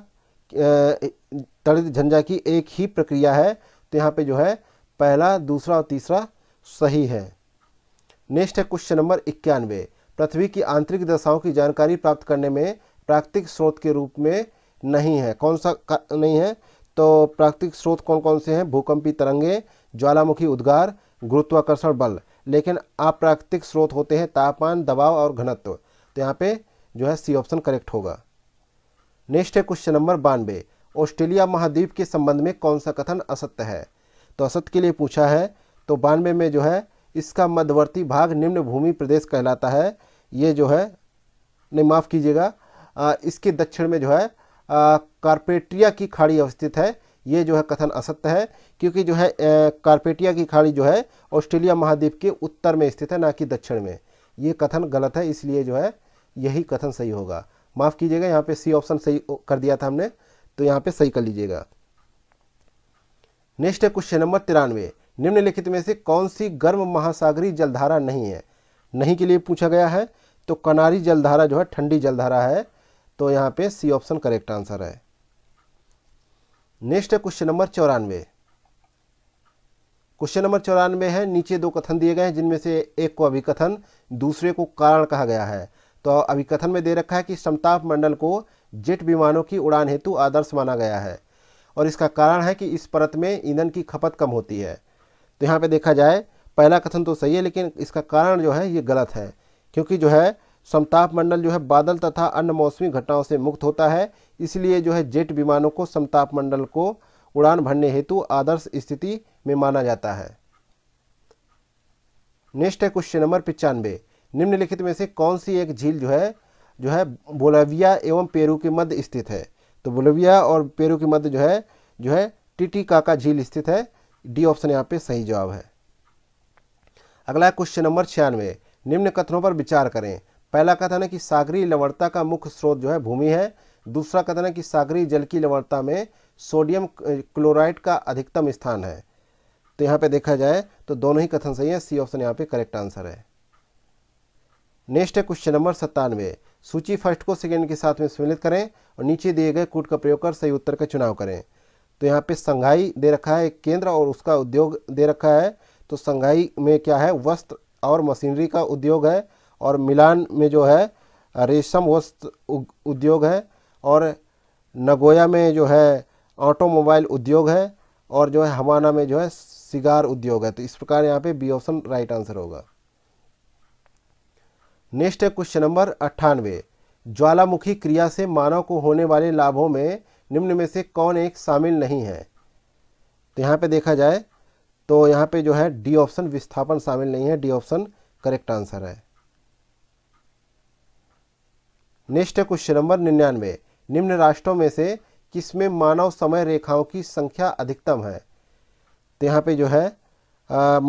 तड़ित झंझा की एक ही प्रक्रिया है तो यहाँ पे जो है पहला दूसरा और तीसरा सही है नेक्स्ट है क्वेश्चन नंबर इक्यानवे पृथ्वी की आंतरिक दशाओं की जानकारी प्राप्त करने में प्राकृतिक स्रोत के रूप में नहीं है कौन सा नहीं है तो प्राकृतिक स्रोत कौन कौन से हैं भूकंपी तरंगे ज्वालामुखी उद्गार गुरुत्वाकर्षण बल लेकिन अप्राकृतिक स्रोत होते हैं तापमान दबाव और घनत्व तो यहाँ पे जो है सी ऑप्शन करेक्ट होगा नेक्स्ट है क्वेश्चन नंबर बानवे ऑस्ट्रेलिया महाद्वीप के संबंध में कौन सा कथन असत्य है तो असत्य के लिए पूछा है तो बानवे में जो है इसका मध्यवर्ती भाग निम्न भूमि प्रदेश कहलाता है ये जो है नहीं माफ़ कीजिएगा इसके दक्षिण में जो है कार्पेटिया की खाड़ी अवस्थित है ये जो है कथन असत्य है क्योंकि जो है कार्पेटिया की खाड़ी जो है ऑस्ट्रेलिया महाद्वीप के उत्तर में स्थित है ना कि दक्षिण में ये कथन गलत है इसलिए जो है यही कथन सही होगा माफ़ कीजिएगा यहाँ पे सी ऑप्शन सही कर दिया था हमने तो यहाँ पे सही कर लीजिएगा नेक्स्ट है क्वेश्चन नंबर तिरानवे निम्नलिखित में से कौन सी गर्म महासागरी जलधारा नहीं है नहीं के लिए पूछा गया है तो कनारी जलधारा जो है ठंडी जलधारा है तो यहाँ पे सी ऑप्शन करेक्ट आंसर है नेक्स्ट है क्वेश्चन नंबर चौरानवे क्वेश्चन नंबर चौरानवे है नीचे दो कथन दिए गए हैं जिनमें से एक को अभिकथन दूसरे को कारण कहा गया है तो अभिकथन में दे रखा है कि समताप मंडल को जेट विमानों की उड़ान हेतु आदर्श माना गया है और इसका कारण है कि इस परत में ईंधन की खपत कम होती है तो यहाँ पे देखा जाए पहला कथन तो सही है लेकिन इसका कारण जो है ये गलत है क्योंकि जो है समताप मंडल जो है बादल तथा अन्य मौसमी घटनाओं से मुक्त होता है इसलिए जो है जेट विमानों को समताप मंडल को उड़ान भरने हेतु आदर्श स्थिति में माना जाता है नेक्स्ट है क्वेश्चन नंबर पिचानवे निम्नलिखित में से कौन सी एक झील जो है जो है बोलेविया एवं पेरू के मध्य स्थित है तो बोलेविया और पेरू के मध्य जो है जो है टीटी काका झील स्थित है डी ऑप्शन यहाँ पे सही जवाब है अगला क्वेश्चन नंबर छियानवे निम्न कथनों पर विचार करें पहला कथन है कि सागरी लवणता का मुख्य स्रोत जो है भूमि है दूसरा कथन है कि सागरी जल की लवणता में सोडियम क्लोराइड का अधिकतम स्थान है तो यहाँ पे देखा जाए तो दोनों ही कथन सही है सी ऑप्शन यहाँ पे करेक्ट आंसर है नेक्स्ट है क्वेश्चन नंबर सत्तानवे सूची फर्स्ट को सेकेंड के साथ में सम्मिलित करें और नीचे दिए गए कूट का प्रयोग कर सही उत्तर का चुनाव करें तो यहाँ पे संघाई दे रखा है एक केंद्र और उसका उद्योग दे रखा है तो संघाई में क्या है वस्त्र और मशीनरी का उद्योग है और मिलान में जो है रेशम वस्त्र उद्योग है और नगोया में जो है ऑटोमोबाइल उद्योग है और जो है हवाना में जो है सिगार उद्योग है तो इस प्रकार यहाँ पे बी ऑप्शन राइट आंसर होगा नेक्स्ट है क्वेश्चन नंबर अट्ठानवे ज्वालामुखी क्रिया से मानव को होने वाले लाभों में निम्न में से कौन एक शामिल नहीं है तो यहाँ पे देखा जाए तो यहाँ पे जो है डी ऑप्शन विस्थापन शामिल नहीं है डी ऑप्शन करेक्ट आंसर है नेक्स्ट है क्वेश्चन नंबर निन्यानवे निम्न राष्ट्रों में से किसमें मानव समय रेखाओं की संख्या अधिकतम है तो यहाँ पे जो है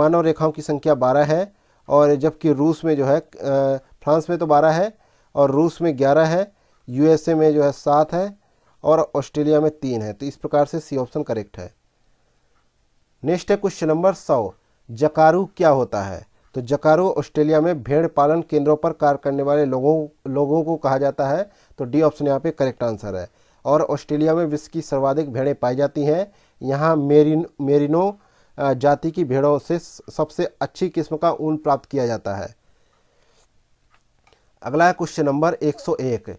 मानव रेखाओं की संख्या बारह है और जबकि रूस में जो है फ्रांस में तो बारह है और रूस में ग्यारह है यूएसए में जो है सात है और ऑस्ट्रेलिया में तीन है तो इस प्रकार से सी ऑप्शन करेक्ट है नेक्स्ट है क्वेश्चन नंबर सौ जकारू क्या होता है तो जकारो ऑस्ट्रेलिया में भेड़ पालन केंद्रों पर कार्य करने वाले लोगों लोगों को कहा जाता है तो डी ऑप्शन यहाँ पे करेक्ट आंसर है और ऑस्ट्रेलिया में विश्व की सर्वाधिक भेड़ें पाई जाती हैं यहाँ मेरिन मेरिनो जाति की भेड़ों से सबसे अच्छी किस्म का ऊन प्राप्त किया जाता है अगला है क्वेश्चन नंबर 101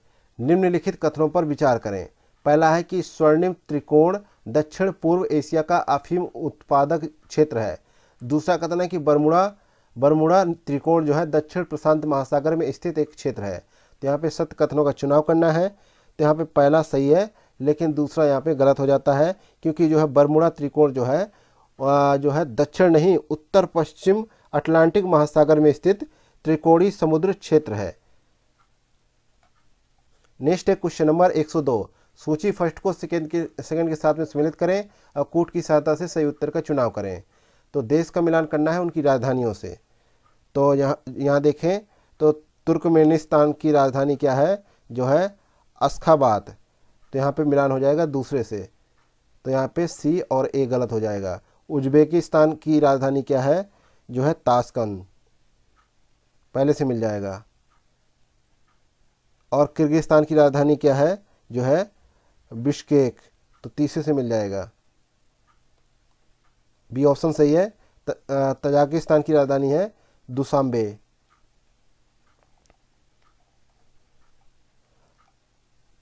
निम्नलिखित कथनों पर विचार करें पहला है कि स्वर्णिम त्रिकोण दक्षिण पूर्व एशिया का अफीम उत्पादक क्षेत्र है दूसरा कथन है कि बर्मुड़ा बरमुड़ा त्रिकोण जो है दक्षिण प्रशांत महासागर में स्थित एक क्षेत्र है तो यहाँ पे सत्य कथनों का चुनाव करना है तो यहाँ पे पहला सही है लेकिन दूसरा यहाँ पे गलत हो जाता है क्योंकि जो है बरमुड़ा त्रिकोण जो है जो है दक्षिण नहीं उत्तर पश्चिम अटलांटिक महासागर में स्थित त्रिकोणी समुद्र क्षेत्र है नेक्स्ट है क्वेश्चन नंबर एक सूची फर्स्ट को सेकेंड के सेकेंड के साथ में सम्मिलित करें और कूट की सहायता से सही उत्तर का चुनाव करें तो देश का मिलान करना है उनकी राजधानियों से तो यहाँ यहाँ देखें तो तुर्कमेनिस्तान की राजधानी क्या है जो है अस्खाबाद तो यहाँ पे मिलान हो जाएगा दूसरे से तो यहाँ पे सी और ए गलत हो जाएगा उज्बेकिस्तान की राजधानी क्या है जो है ताशकंद पहले से मिल जाएगा और किर्गिस्तान की राजधानी क्या है जो है बिश्केक तो तीसरे से मिल जाएगा बी ऑप्शन सही है तजाकिस्तान की राजधानी है दुसांबे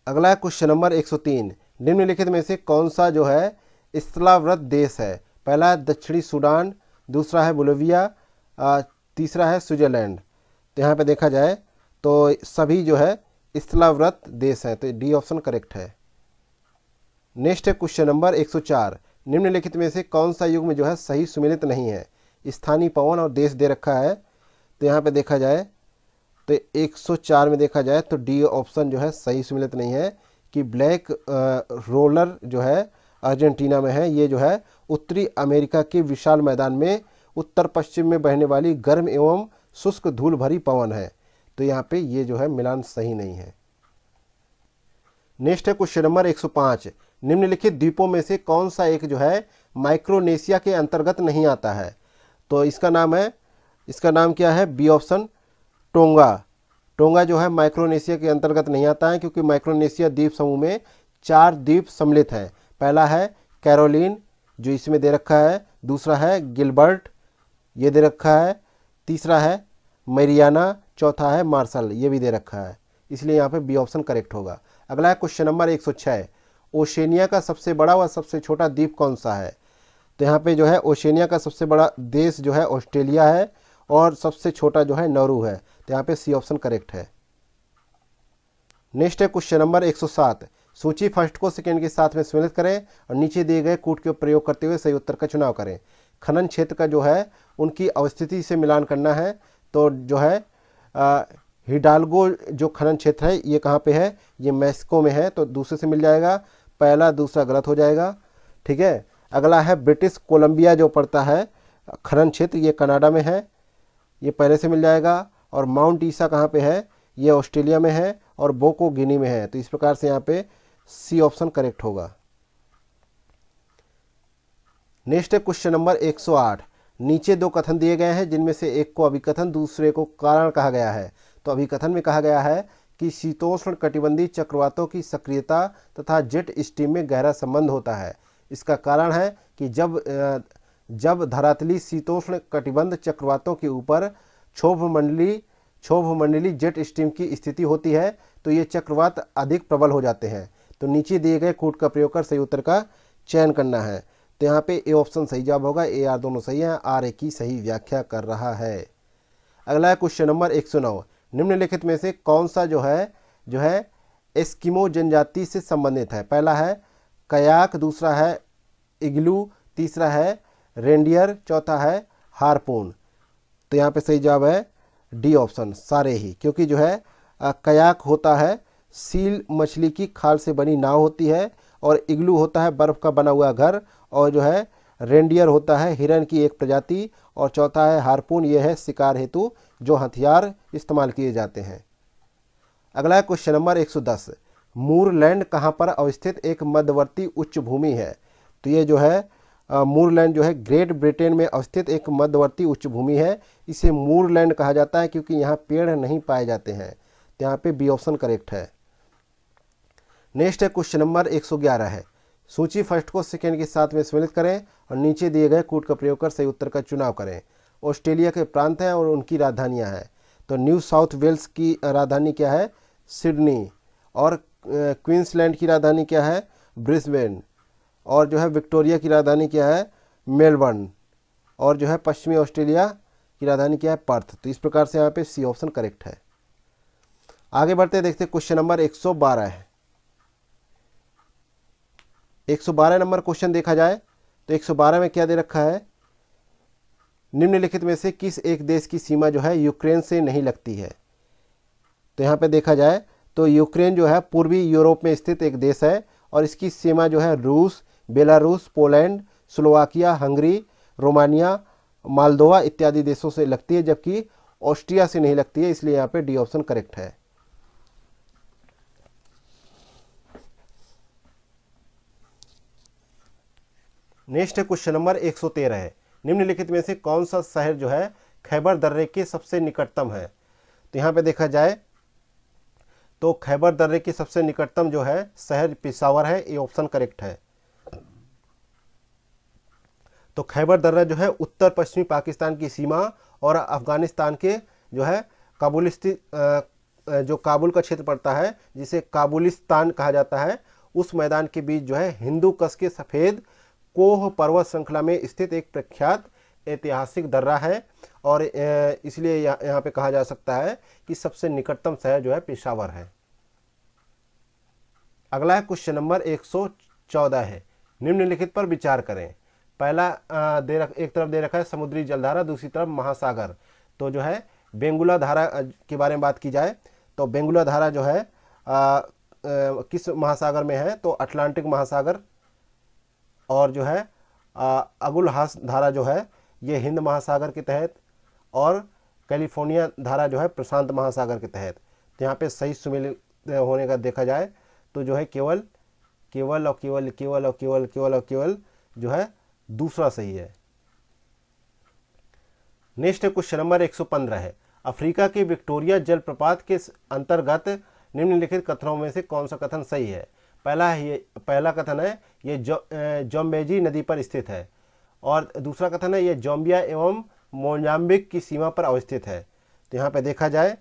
अगला है क्वेश्चन नंबर 103 निम्नलिखित में से कौन सा जो है इस्लाव्रत देश है पहला है दक्षिणी सूडान दूसरा है बोलोविया तीसरा है स्विट्जरलैंड तो यहाँ पे देखा जाए तो सभी जो है इस्लाव्रत देश हैं तो डी ऑप्शन करेक्ट है नेक्स्ट है क्वेश्चन नंबर 104 निम्नलिखित में से कौन सा युग्म जो है सही सुमिलित नहीं है स्थानीय पवन और देश दे रखा है तो यहाँ पे देखा जाए तो 104 में देखा जाए तो डी ऑप्शन जो है सही सुमिलित नहीं है कि ब्लैक रोलर जो है अर्जेंटीना में है ये जो है उत्तरी अमेरिका के विशाल मैदान में उत्तर पश्चिम में बहने वाली गर्म एवं शुष्क धूल भरी पवन है तो यहाँ पे ये जो है मिलान सही नहीं है नेक्स्ट है क्वेश्चन नंबर निम्नलिखित द्वीपों में से कौन सा एक जो है माइक्रोनेशिया के अंतर्गत नहीं आता है तो इसका नाम है इसका नाम क्या है बी ऑप्शन टोंगा टोंगा जो है माइक्रोनेशिया के अंतर्गत नहीं आता है क्योंकि माइक्रोनेशिया द्वीप समूह में चार द्वीप सम्मिलित हैं पहला है कैरोलिन जो इसमें दे रखा है दूसरा है गिलबर्ट ये दे रखा है तीसरा है मेरियाना चौथा है मार्शल ये भी दे रखा है इसलिए यहाँ पे बी ऑप्शन करेक्ट होगा अगला है क्वेश्चन नंबर 106 ओशेनिया का सबसे बड़ा व सबसे छोटा द्वीप कौन सा है तो यहाँ पे जो है ओशनिया का सबसे बड़ा देश जो है ऑस्ट्रेलिया है और सबसे छोटा जो है नौरू है तो यहाँ पे सी ऑप्शन करेक्ट है नेक्स्ट है क्वेश्चन नंबर 107 सूची फर्स्ट को सेकेंड के साथ में सम्मिलित करें और नीचे दिए गए कूट के प्रयोग करते हुए सही उत्तर का चुनाव करें खनन क्षेत्र का जो है उनकी अवस्थिति से मिलान करना है तो जो है आ, हिडाल्गो जो खनन क्षेत्र है ये कहाँ पे है ये मैक्सिको में है तो दूसरे से मिल जाएगा पहला दूसरा गलत हो जाएगा ठीक है अगला है ब्रिटिश कोलंबिया जो पड़ता है खनन क्षेत्र ये कनाडा में है ये पहले से मिल जाएगा और माउंट ईसा कहाँ पे है ये ऑस्ट्रेलिया में है और बोको गिनी में है तो इस प्रकार से यहाँ पे सी ऑप्शन करेक्ट होगा नेक्स्ट है क्वेश्चन नंबर 108 नीचे दो कथन दिए गए हैं जिनमें से एक को अभिकथन दूसरे को कारण कहा गया है तो अभिकथन में कहा गया है कि शीतोष्ण कटिबंधी चक्रवातों की सक्रियता तथा जेट स्ट्रीम में गहरा संबंध होता है इसका कारण है कि जब जब धरातली शीतोष्ण कटिबंध चक्रवातों के ऊपर क्षोभ मंडली क्षोभ मंडली जेट स्ट्रीम की स्थिति होती है तो ये चक्रवात अधिक प्रबल हो जाते हैं तो नीचे दिए गए कूट का प्रयोग कर सही उत्तर का चयन करना है तो यहाँ पे ए ऑप्शन सही जवाब होगा ए आर दोनों सही है आर ए की सही व्याख्या कर रहा है अगला है क्वेश्चन नंबर एक सौ नौ निम्नलिखित में से कौन सा जो है जो है एस्किमो जनजाति से संबंधित है पहला है कयाक दूसरा है इग्लू तीसरा है रेंडियर चौथा है हारपून तो यहाँ पे सही जवाब है डी ऑप्शन सारे ही क्योंकि जो है कयाक होता है सील मछली की खाल से बनी नाव होती है और इग्लू होता है बर्फ़ का बना हुआ घर और जो है रेंडियर होता है हिरण की एक प्रजाति और चौथा है हारपून यह है शिकार हेतु जो हथियार इस्तेमाल किए जाते हैं अगला क्वेश्चन नंबर 110 मूरलैंड कहाँ पर अवस्थित एक मध्यवर्ती उच्च भूमि है तो ये जो है मूरलैंड जो है ग्रेट ब्रिटेन में अवस्थित एक मध्यवर्ती उच्च भूमि है इसे मूरलैंड कहा जाता है क्योंकि यहाँ पेड़ नहीं पाए जाते हैं तो यहाँ पे बी ऑप्शन करेक्ट है नेक्स्ट है क्वेश्चन नंबर 111 है सूची फर्स्ट को सेकेंड के साथ में सम्मिलित करें और नीचे दिए गए कूट का प्रयोग कर सही उत्तर का चुनाव करें ऑस्ट्रेलिया के प्रांत हैं और उनकी राजधानियां हैं तो न्यू साउथ वेल्स की राजधानी क्या है सिडनी और क्वींसलैंड की राजधानी क्या है ब्रिस्बेन और जो है विक्टोरिया की राजधानी क्या है मेलबर्न और जो है पश्चिमी ऑस्ट्रेलिया की राजधानी क्या है पर्थ तो इस प्रकार से यहाँ पे सी ऑप्शन करेक्ट है आगे बढ़ते देखते क्वेश्चन नंबर 112 है 112 नंबर क्वेश्चन देखा जाए तो 112 में क्या दे रखा है निम्नलिखित में से किस एक देश की सीमा जो है यूक्रेन से नहीं लगती है तो यहाँ पे देखा जाए तो यूक्रेन जो है पूर्वी यूरोप में स्थित एक देश है और इसकी सीमा जो है रूस Belarus Poland Slovakia Hungary Romania Moldova इत्यादि देशों से लगती है जबकि ऑस्ट्रिया से नहीं लगती है इसलिए यहाँ पे डी ऑप्शन करेक्ट है नेक्स्ट है क्वेश्चन नंबर 113 है निम्नलिखित में से कौन सा शहर जो है खैबर दर्रे के सबसे निकटतम है तो यहाँ पे देखा जाए तो खैबर दर्रे के सबसे निकटतम जो है शहर पिशावर है ये ऑप्शन करेक्ट है तो खैबर दर्रा जो है उत्तर पश्चिमी पाकिस्तान की सीमा और अफगानिस्तान के जो है काबुलिस्ती जो काबुल का क्षेत्र पड़ता है जिसे काबुलिस्तान कहा जाता है उस मैदान के बीच जो है हिंदू कस के सफ़ेद कोह पर्वत श्रृंखला में स्थित एक प्रख्यात ऐतिहासिक दर्रा है और इसलिए यहाँ यहाँ पे कहा जा सकता है कि सबसे निकटतम शहर जो है पेशावर है अगला है क्वेश्चन नंबर 114 है निम्नलिखित पर विचार करें पहला दे रख एक तरफ दे रखा है समुद्री जलधारा दूसरी तरफ महासागर तो जो है बेंगुला धारा के बारे में बात की जाए तो बेंगुला धारा जो है आ, आ, किस महासागर में है तो अटलांटिक महासागर और जो है अगुल हास धारा जो है ये हिंद महासागर के तहत और कैलिफोर्निया धारा जो है प्रशांत महासागर के तहत तो यहाँ पे सही सुमिल होने का देखा जाए तो जो है केवल केवल और केवल केवल और केवल केवल और केवल जो है दूसरा सही है नेक्स्ट क्वेश्चन नंबर 115 है अफ्रीका के विक्टोरिया जलप्रपात के अंतर्गत निम्नलिखित कथनों में से कौन सा कथन सही है पहला है पहला कथन है ये जोम्बेजी नदी पर स्थित है और दूसरा कथन है ये जोम्बिया एवं मोजाम्बिक की सीमा पर अवस्थित है तो यहाँ पे देखा जाए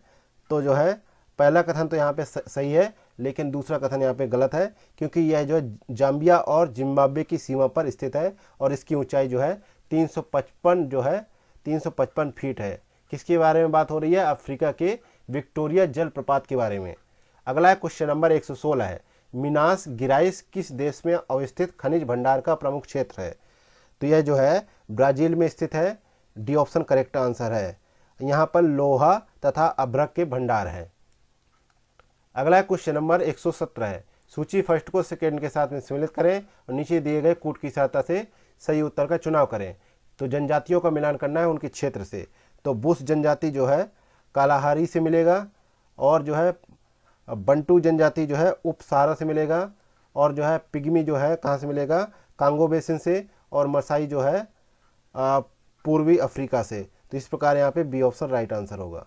तो जो है पहला कथन तो यहाँ पे सही है लेकिन दूसरा कथन यहाँ पे गलत है क्योंकि यह जो जाम्बिया और जिम्बाब्वे की सीमा पर स्थित है और इसकी ऊंचाई जो है 355 जो है 355 फीट है किसके बारे में बात हो रही है अफ्रीका के विक्टोरिया जलप्रपात के बारे में अगला है क्वेश्चन नंबर एक है मिनास गिराइस किस देश में अवस्थित खनिज भंडार का प्रमुख क्षेत्र है तो यह जो है ब्राजील में स्थित है डी ऑप्शन करेक्ट आंसर है यहाँ पर लोहा तथा अभ्रक के भंडार हैं अगला क्वेश्चन नंबर 117 है सूची फर्स्ट को सेकेंड के साथ में सम्मिलित करें और नीचे दिए गए कूट की सहायता से सही उत्तर का चुनाव करें तो जनजातियों का मिलान करना है उनके क्षेत्र से तो बुश जनजाति जो है कालाहारी से मिलेगा और जो है बंटू जनजाति जो है उप सहारा से मिलेगा और जो है पिग्मी जो है कहाँ से मिलेगा कांगो बेसिन से और मसाई जो है पूर्वी अफ्रीका से तो इस प्रकार यहाँ पे बी ऑप्शन राइट आंसर होगा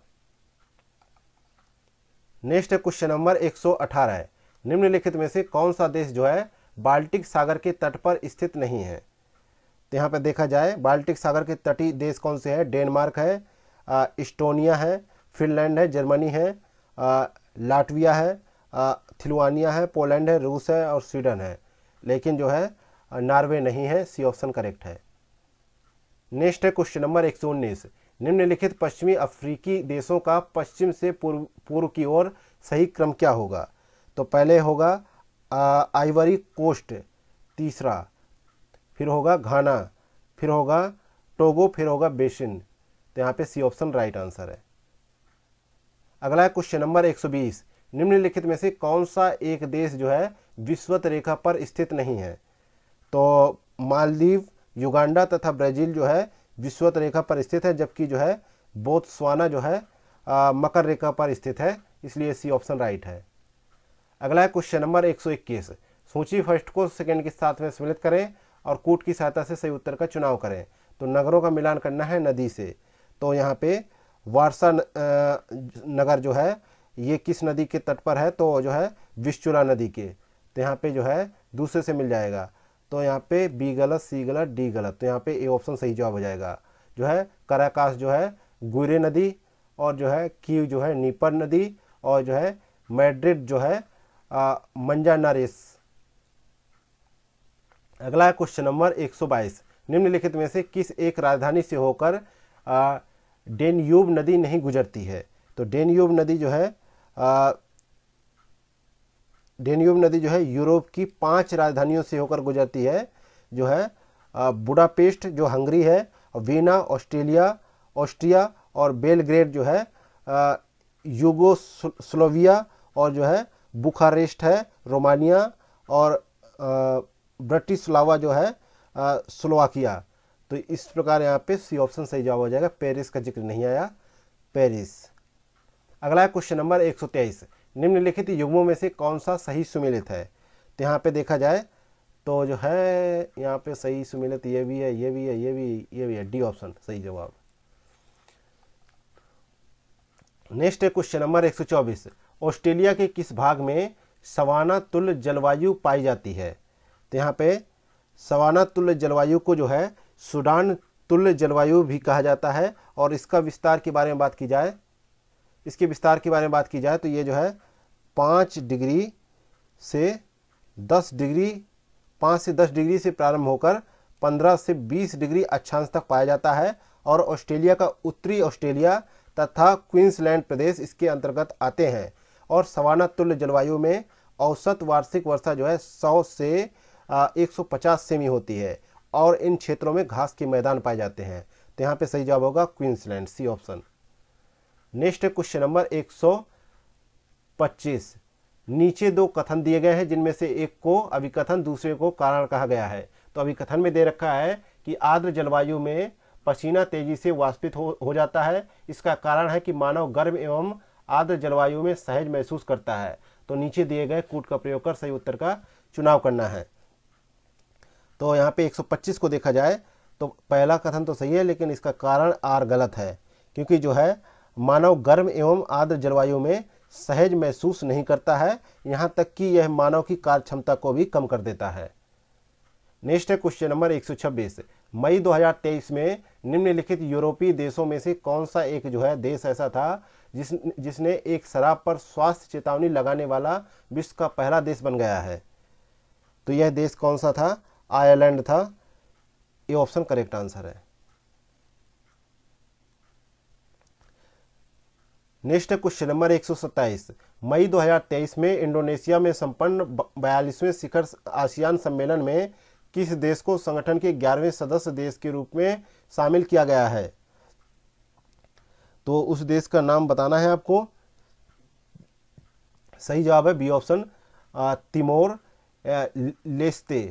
नेक्स्ट है क्वेश्चन नंबर 118 है निम्नलिखित में से कौन सा देश जो है बाल्टिक सागर के तट पर स्थित नहीं है तो यहाँ पे देखा जाए बाल्टिक सागर के तटीय देश कौन से हैं डेनमार्क है इस्टोनिया है फिनलैंड है जर्मनी है लाटविया है थिलवानिया है पोलैंड है रूस है और स्वीडन है लेकिन जो है नॉर्वे नहीं है सी ऑप्शन करेक्ट है नेक्स्ट है क्वेश्चन नंबर एक सौ उन्नीस निम्नलिखित पश्चिमी अफ्रीकी देशों का पश्चिम से पूर्व पूर्व की ओर सही क्रम क्या होगा तो पहले होगा आइवरी कोस्ट तीसरा फिर होगा घाना फिर होगा टोगो फिर होगा बेसिन तो यहाँ पे सी ऑप्शन राइट आंसर है अगला है क्वेश्चन नंबर 120 निम्नलिखित में से कौन सा एक देश जो है विश्वत रेखा पर स्थित नहीं है तो मालदीव युगांडा तथा ब्राज़ील जो है विश्वत रेखा पर स्थित है जबकि जो है बोत्सवाना जो है आ, मकर रेखा पर स्थित है इसलिए सी ऑप्शन राइट है अगला है क्वेश्चन नंबर 121 सूची फर्स्ट को सेकंड के साथ में सम्मिलित करें और कूट की सहायता से सही उत्तर का चुनाव करें तो नगरों का मिलान करना है नदी से तो यहाँ पे वारसा नगर जो है ये किस नदी के तट पर है तो जो है विश्चुला नदी के तो यहाँ पे जो है दूसरे से मिल जाएगा तो यहाँ पे बी गलत सी गलत डी गलत तो यहाँ पे ए ऑप्शन सही जवाब हो जाएगा जो है कराकाश जो है गुरे नदी और जो है कीव जो है नीपर नदी और जो है मैड्रिड जो है मंजा नरेस अगला क्वेश्चन नंबर 122 निम्नलिखित में से किस एक राजधानी से होकर डेनयूब नदी नहीं गुजरती है तो डेनयूब नदी जो है डेन्यूब नदी जो है यूरोप की पांच राजधानियों से होकर गुजरती है जो है बुडापेस्ट जो हंगरी है वीना ऑस्ट्रेलिया ऑस्ट्रिया और बेलग्रेड जो है यूगो स्लोविया और जो है बुखारेस्ट है रोमानिया और ब्रिटिश लावा जो है स्लोवाकिया तो इस प्रकार यहाँ पे सी ऑप्शन सही जवाब हो जाएगा पेरिस का जिक्र नहीं आया पेरिस अगला है क्वेश्चन नंबर एक सौ तेईस निम्नलिखित युग्मों में से कौन सा सही सुमिलित है तो यहाँ पे देखा जाए तो जो है यहाँ पे सही सुमिलित ये भी है ये भी है ये भी ये भी है डी ऑप्शन सही जवाब नेक्स्ट है क्वेश्चन नंबर 124 ऑस्ट्रेलिया के किस भाग में सवाना तुल जलवायु पाई जाती है तो यहाँ पे सवाना तुल जलवायु को जो है सूडान तुल्य जलवायु भी कहा जाता है और इसका विस्तार के बारे में बात की जाए इसके विस्तार के बारे में बात की जाए तो ये जो है पाँच डिग्री से दस डिग्री पाँच से दस डिग्री से प्रारंभ होकर पंद्रह से बीस डिग्री अक्षांश तक पाया जाता है और ऑस्ट्रेलिया का उत्तरी ऑस्ट्रेलिया तथा क्वींसलैंड प्रदेश इसके अंतर्गत आते हैं और सवाना तुल्य जलवायु में औसत वार्षिक वर्षा जो है 100 से 150 सेमी होती है और इन क्षेत्रों में घास के मैदान पाए जाते हैं तो यहाँ पे सही जवाब होगा Queensland C option next question number 125 नीचे दो कथन दिए गए हैं जिनमें से एक को अभिकथन दूसरे को कारण कहा गया है तो अभिकथन में दे रखा है कि आर्द्र जलवायु में पसीना तेजी से वाष्पित हो, हो जाता है इसका कारण है कि मानव गर्म एवं आर्द्र जलवायु में सहज महसूस करता है तो नीचे दिए गए कूट का प्रयोग कर सही उत्तर का चुनाव करना है तो यहाँ पे 125 को देखा जाए तो पहला कथन तो सही है लेकिन इसका कारण आर गलत है क्योंकि जो है मानव गर्म एवं आर्द्र जलवायु में सहज महसूस नहीं करता है यहाँ तक कि यह मानव की कार्य क्षमता को भी कम कर देता है नेक्स्ट है क्वेश्चन नंबर 126 मई 2023 में निम्नलिखित यूरोपीय देशों में से कौन सा एक जो है देश ऐसा था जिस जिसने एक शराब पर स्वास्थ्य चेतावनी लगाने वाला विश्व का पहला देश बन गया है तो यह देश कौन सा था आयरलैंड था ये ऑप्शन करेक्ट आंसर है नेक्स्ट क्वेश्चन नंबर 127 मई 2023 में इंडोनेशिया में संपन्न बयालीसवें शिखर आसियान सम्मेलन में किस देश को संगठन के ग्यारहवें सदस्य देश के रूप में शामिल किया गया है तो उस देश का नाम बताना है आपको सही जवाब है B option Timor Leste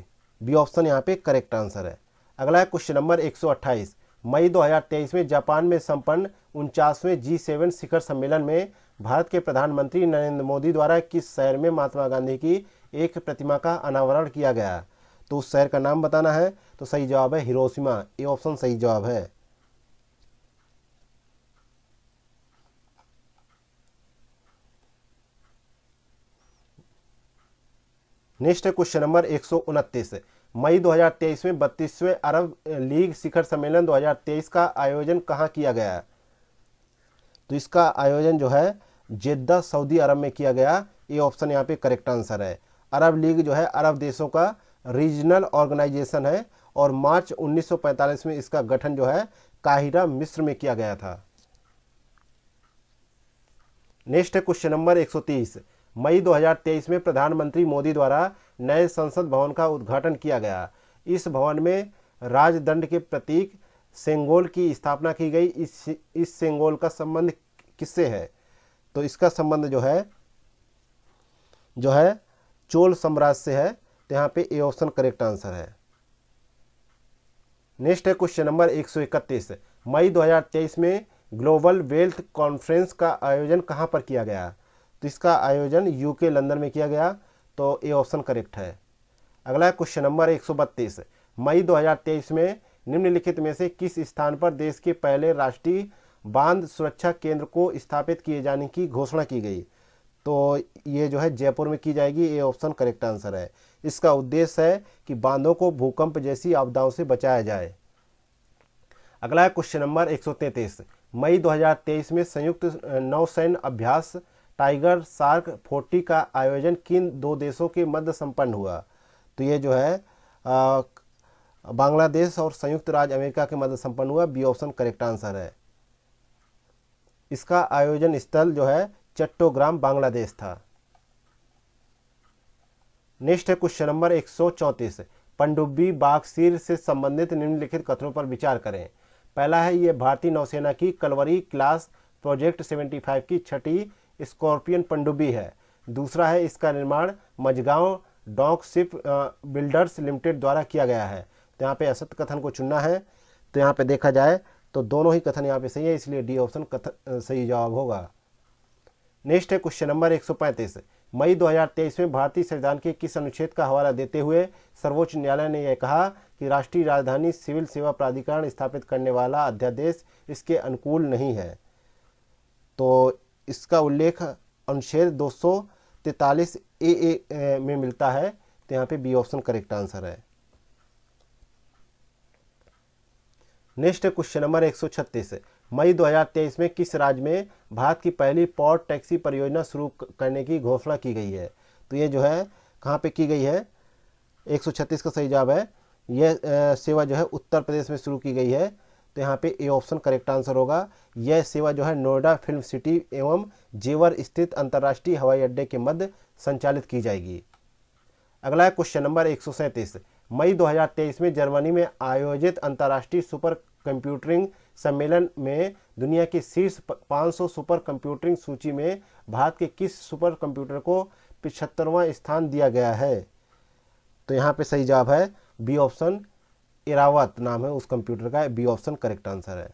B option यहाँ पे करेक्ट आंसर है अगला है क्वेश्चन नंबर 128 मई 2023 में जापान में संपन्न उनचासवें जी सेवन शिखर सम्मेलन में भारत के प्रधानमंत्री नरेंद्र मोदी द्वारा किस शहर में महात्मा गांधी की एक प्रतिमा का अनावरण किया गया तो उस शहर का नाम बताना है तो सही जवाब है हिरोशिमा ये ऑप्शन सही जवाब है नेक्स्ट क्वेश्चन नंबर एक मई 2023 में बत्तीसवें अरब लीग शिखर सम्मेलन 2023 का आयोजन कहाँ किया गया है तो इसका आयोजन जो है जेद्दा सऊदी अरब में किया गया ये ऑप्शन यहाँ पे करेक्ट आंसर है अरब लीग जो है अरब देशों का रीजनल ऑर्गेनाइजेशन है और मार्च 1945 में इसका गठन जो है काहिरा मिस्र में किया गया था नेक्स्ट क्वेश्चन नंबर एक मई 2023 में प्रधानमंत्री मोदी द्वारा नए संसद भवन का उद्घाटन किया गया इस भवन में राजदंड के प्रतीक सेंगोल की स्थापना की गई इस इस सेंगोल का संबंध किससे है तो इसका संबंध जो है जो है चोल साम्राज्य से है तो यहाँ पे ए ऑप्शन करेक्ट आंसर है नेक्स्ट है क्वेश्चन नंबर 131 मई 2023 में ग्लोबल वेल्थ कॉन्फ्रेंस का आयोजन कहाँ पर किया गया तो इसका आयोजन यूके लंदन में किया गया तो ये ऑप्शन करेक्ट है अगला क्वेश्चन नंबर एक मई 2023 में निम्नलिखित में से किस स्थान पर देश के पहले राष्ट्रीय बांध सुरक्षा केंद्र को स्थापित किए जाने की घोषणा की गई तो ये जो है जयपुर में की जाएगी ये ऑप्शन करेक्ट आंसर है इसका उद्देश्य है कि बांधों को भूकंप जैसी आपदाओं से बचाया जाए अगला क्वेश्चन नंबर एक मई 2023 में संयुक्त नौसैन्य अभ्यास टाइगर सार्क फोर्टी का आयोजन किन दो देशों के मध्य संपन्न हुआ तो ये जो है बांग्लादेश और संयुक्त राज्य अमेरिका के मध्य संपन्न हुआ बी ऑप्शन करेक्ट आंसर है इसका आयोजन स्थल जो है चट्टोग्राम बांग्लादेश था नेक्स्ट है क्वेश्चन नंबर एक सौ चौंतीस पनडुब्बी बागसीर से संबंधित निम्नलिखित कथनों पर विचार करें पहला है ये भारतीय नौसेना की कलवरी क्लास प्रोजेक्ट 75 की छठी स्कॉर्पियन पंडुबी है दूसरा है इसका निर्माण Mazagon dock shipbuilders limited द्वारा किया गया है तो यहाँ पे असत्य कथन को चुनना है तो यहाँ पे देखा जाए तो दोनों ही कथन यहाँ पे सही है इसलिए डी ऑप्शन कथन सही जवाब होगा नेक्स्ट है क्वेश्चन नंबर 135 मई 2023 में भारतीय संविधान के किस अनुच्छेद का हवाला देते हुए सर्वोच्च न्यायालय ने यह कहा कि राष्ट्रीय राजधानी सिविल सेवा प्राधिकरण स्थापित करने वाला अध्यादेश इसके अनुकूल नहीं है तो इसका उल्लेख अनुच्छेद दो तैतालीस ए, ए में मिलता है तो यहाँ पे बी ऑप्शन करेक्ट आंसर है नेक्स्ट क्वेश्चन नंबर एक सौ छत्तीस मई 2023 में किस राज्य में भारत की पहली पॉट टैक्सी परियोजना शुरू करने की घोषणा की गई है तो ये जो है कहाँ पे की गई है 136 का सही जवाब है यह सेवा जो है उत्तर प्रदेश में शुरू की गई है तो यहाँ पे ए ऑप्शन करेक्ट आंसर होगा यह सेवा जो है नोएडा फिल्म सिटी एवं जेवर स्थित अंतर्राष्ट्रीय हवाई अड्डे के मध्य संचालित की जाएगी अगला क्वेश्चन नंबर एक मई 2023 में जर्मनी में आयोजित अंतर्राष्ट्रीय सुपर कंप्यूटरिंग सम्मेलन में दुनिया के शीर्ष 500 सुपर कंप्यूटरिंग सूची में भारत के किस सुपर कंप्यूटर को पिछहत्तरवां स्थान दिया गया है तो यहाँ पे सही जवाब है बी ऑप्शन इरावत नाम है उस कंप्यूटर का बी ऑप्शन करेक्ट आंसर है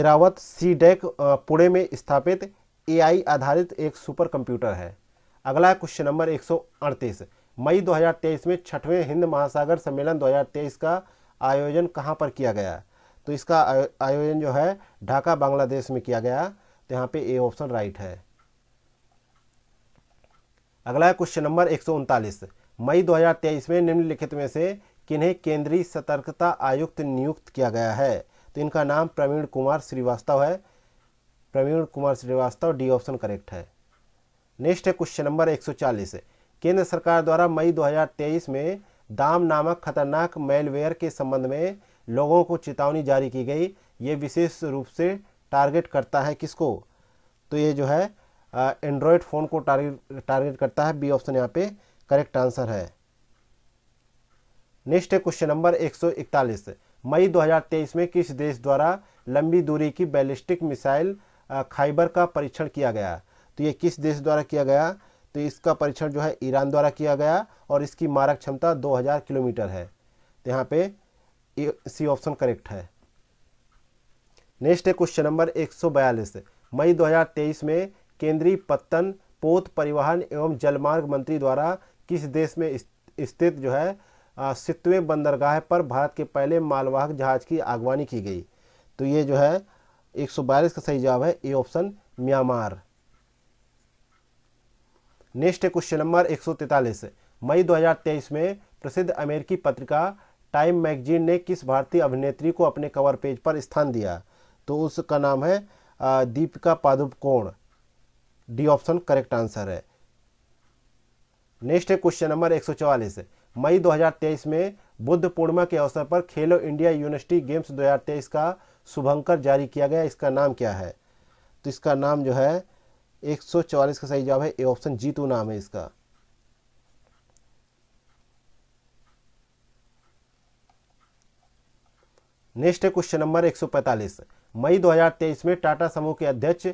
इरावत सी डेक e पुणे में स्थापित एआई आधारित एक सुपर कंप्यूटर है अगला क्वेश्चन नंबर 138 मई 2023 में छठवें हिंद महासागर सम्मेलन 2023 का आयोजन कहां पर किया गया तो इसका आयोजन जो है ढाका बांग्लादेश में किया गया तो यहां पे ए ऑप्शन राइट है अगला क्वेश्चन नंबर एक मई 2023 में निम्नलिखित में से किन्हें केंद्रीय सतर्कता आयुक्त नियुक्त किया गया है तो इनका नाम प्रवीण कुमार श्रीवास्तव है Praveen Kumar Srivastava D option correct है नेक्स्ट है क्वेश्चन नंबर 140 केंद्र सरकार द्वारा मई 2023 में दाम नामक खतरनाक मेलवेयर के संबंध में लोगों को चेतावनी जारी की गई ये विशेष रूप से टारगेट करता है किसको तो ये जो है एंड्रॉयड फ़ोन को टारगेट टारगेट करता है बी ऑप्शन यहाँ पे करेक्ट आंसर है नेक्स्ट है क्वेश्चन नंबर 141 मई 2023 में किस देश द्वारा लंबी दूरी की बैलिस्टिक मिसाइल खाइबर का परीक्षण किया गया तो ये किस देश द्वारा किया गया तो इसका परीक्षण जो है ईरान द्वारा किया गया और इसकी मारक क्षमता 2000 किलोमीटर है तो यहाँ पे सी ऑप्शन करेक्ट है नेक्स्ट है क्वेश्चन नंबर 142 मई 2023 में केंद्रीय पत्तन पोत परिवहन एवं जलमार्ग मंत्री द्वारा किस देश में स्थित जो है सितवे बंदरगाह पर भारत के पहले मालवाहक जहाज की आगवानी की गई तो ये जो है एक सौ बाईस का सही जवाब है ए ऑप्शन म्यांमार नेक्स्ट है क्वेश्चन नंबर एक सौ तैतालीस मई 2023 में प्रसिद्ध अमेरिकी पत्रिका टाइम मैगजीन ने किस भारतीय अभिनेत्री को अपने कवर पेज पर स्थान दिया तो उसका नाम है Deepika Padukone D option correct answer है नेक्स्ट है क्वेश्चन नंबर 144 मई 2023 में बुद्ध पूर्णिमा के अवसर पर खेलो इंडिया यूनिवर्सिटी गेम्स 2023 का शुभंकर जारी किया गया इसका नाम क्या है तो इसका नाम जो है 144 का सही जवाब है ए ऑप्शन जीतू नाम है इसका नेक्स्ट है क्वेश्चन नंबर 145 मई 2023 में टाटा समूह के अध्यक्ष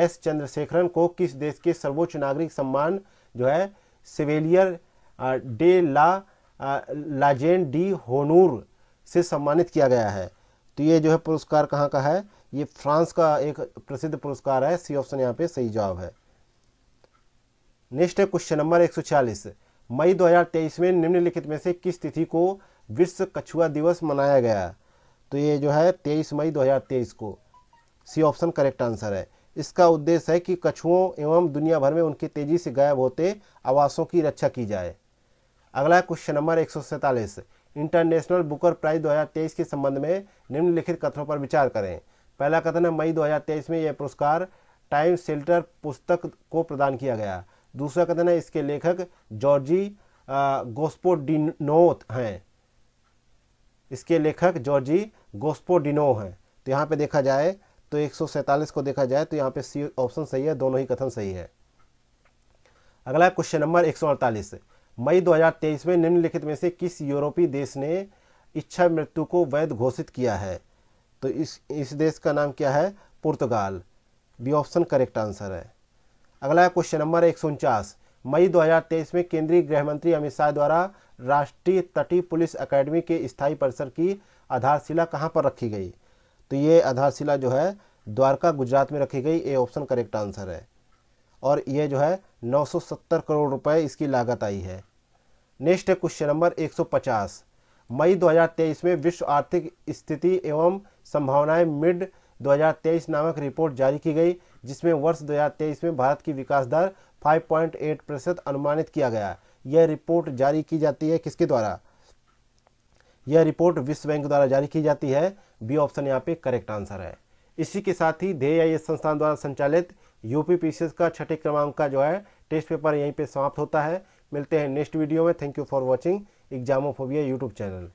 एस चंद्रशेखरन को किस देश के सर्वोच्च नागरिक सम्मान जो है Chevalier de la Legion d'Honneur से सम्मानित किया गया है तो ये जो है पुरस्कार कहाँ का है ये फ्रांस का एक प्रसिद्ध पुरस्कार है सी ऑप्शन यहाँ पे सही जवाब है नेक्स्ट है क्वेश्चन नंबर 146 मई 2023 में निम्नलिखित में से किस तिथि को विश्व कछुआ दिवस मनाया गया तो ये जो है 23 मई 2023 को सी ऑप्शन करेक्ट आंसर है इसका उद्देश्य है कि कछुओं एवं दुनिया भर में उनके तेजी से गायब होते आवासों की रक्षा की जाए अगला क्वेश्चन नंबर एक इंटरनेशनल बुकर प्राइज 2023 के संबंध में निम्नलिखित कथनों पर विचार करें पहला कथन है मई 2023 में यह पुरस्कार टाइम सेल्टर पुस्तक को प्रदान किया गया दूसरा कथन है इसके लेखक जॉर्जी गोस्पोडिनोथ हैं इसके लेखक जॉर्जी गोस्पोडिनो हैं तो यहाँ पे देखा जाए तो एक को देखा जाए तो यहाँ पे सी ऑप्शन सही है दोनों ही कथन सही है अगला क्वेश्चन नंबर एक मई 2023 में निम्नलिखित में से किस यूरोपीय देश ने इच्छा मृत्यु को वैध घोषित किया है तो इस इस देश का नाम क्या है पुर्तगाल बी ऑप्शन करेक्ट आंसर है अगला क्वेश्चन नंबर एक मई 2023 में केंद्रीय गृह मंत्री अमित शाह द्वारा राष्ट्रीय तटीय पुलिस अकेडमी के स्थायी परिसर की आधारशिला कहाँ पर रखी गई तो ये आधारशिला जो है द्वारका गुजरात में रखी गई ए ऑप्शन करेक्ट आंसर है और ये जो है 970 करोड़ रुपए इसकी लागत आई है नेक्स्ट है क्वेश्चन नंबर 150 मई 2023 में विश्व आर्थिक स्थिति एवं संभावनाएं मिड 2023 नामक रिपोर्ट जारी की गई जिसमें वर्ष 2023 में भारत की विकास दर 5.8 प्रतिशत अनुमानित किया गया यह रिपोर्ट जारी की जाती है किसके द्वारा यह रिपोर्ट विश्व बैंक द्वारा जारी की जाती है बी ऑप्शन यहाँ पे करेक्ट आंसर है इसी के साथ ही धेय आई संस्थान द्वारा संचालित यूपी पी का छठे क्रमांक का जो है टेस्ट पेपर यहीं पे समाप्त होता है मिलते हैं नेक्स्ट वीडियो में thank you for watching Examophobia YouTube channel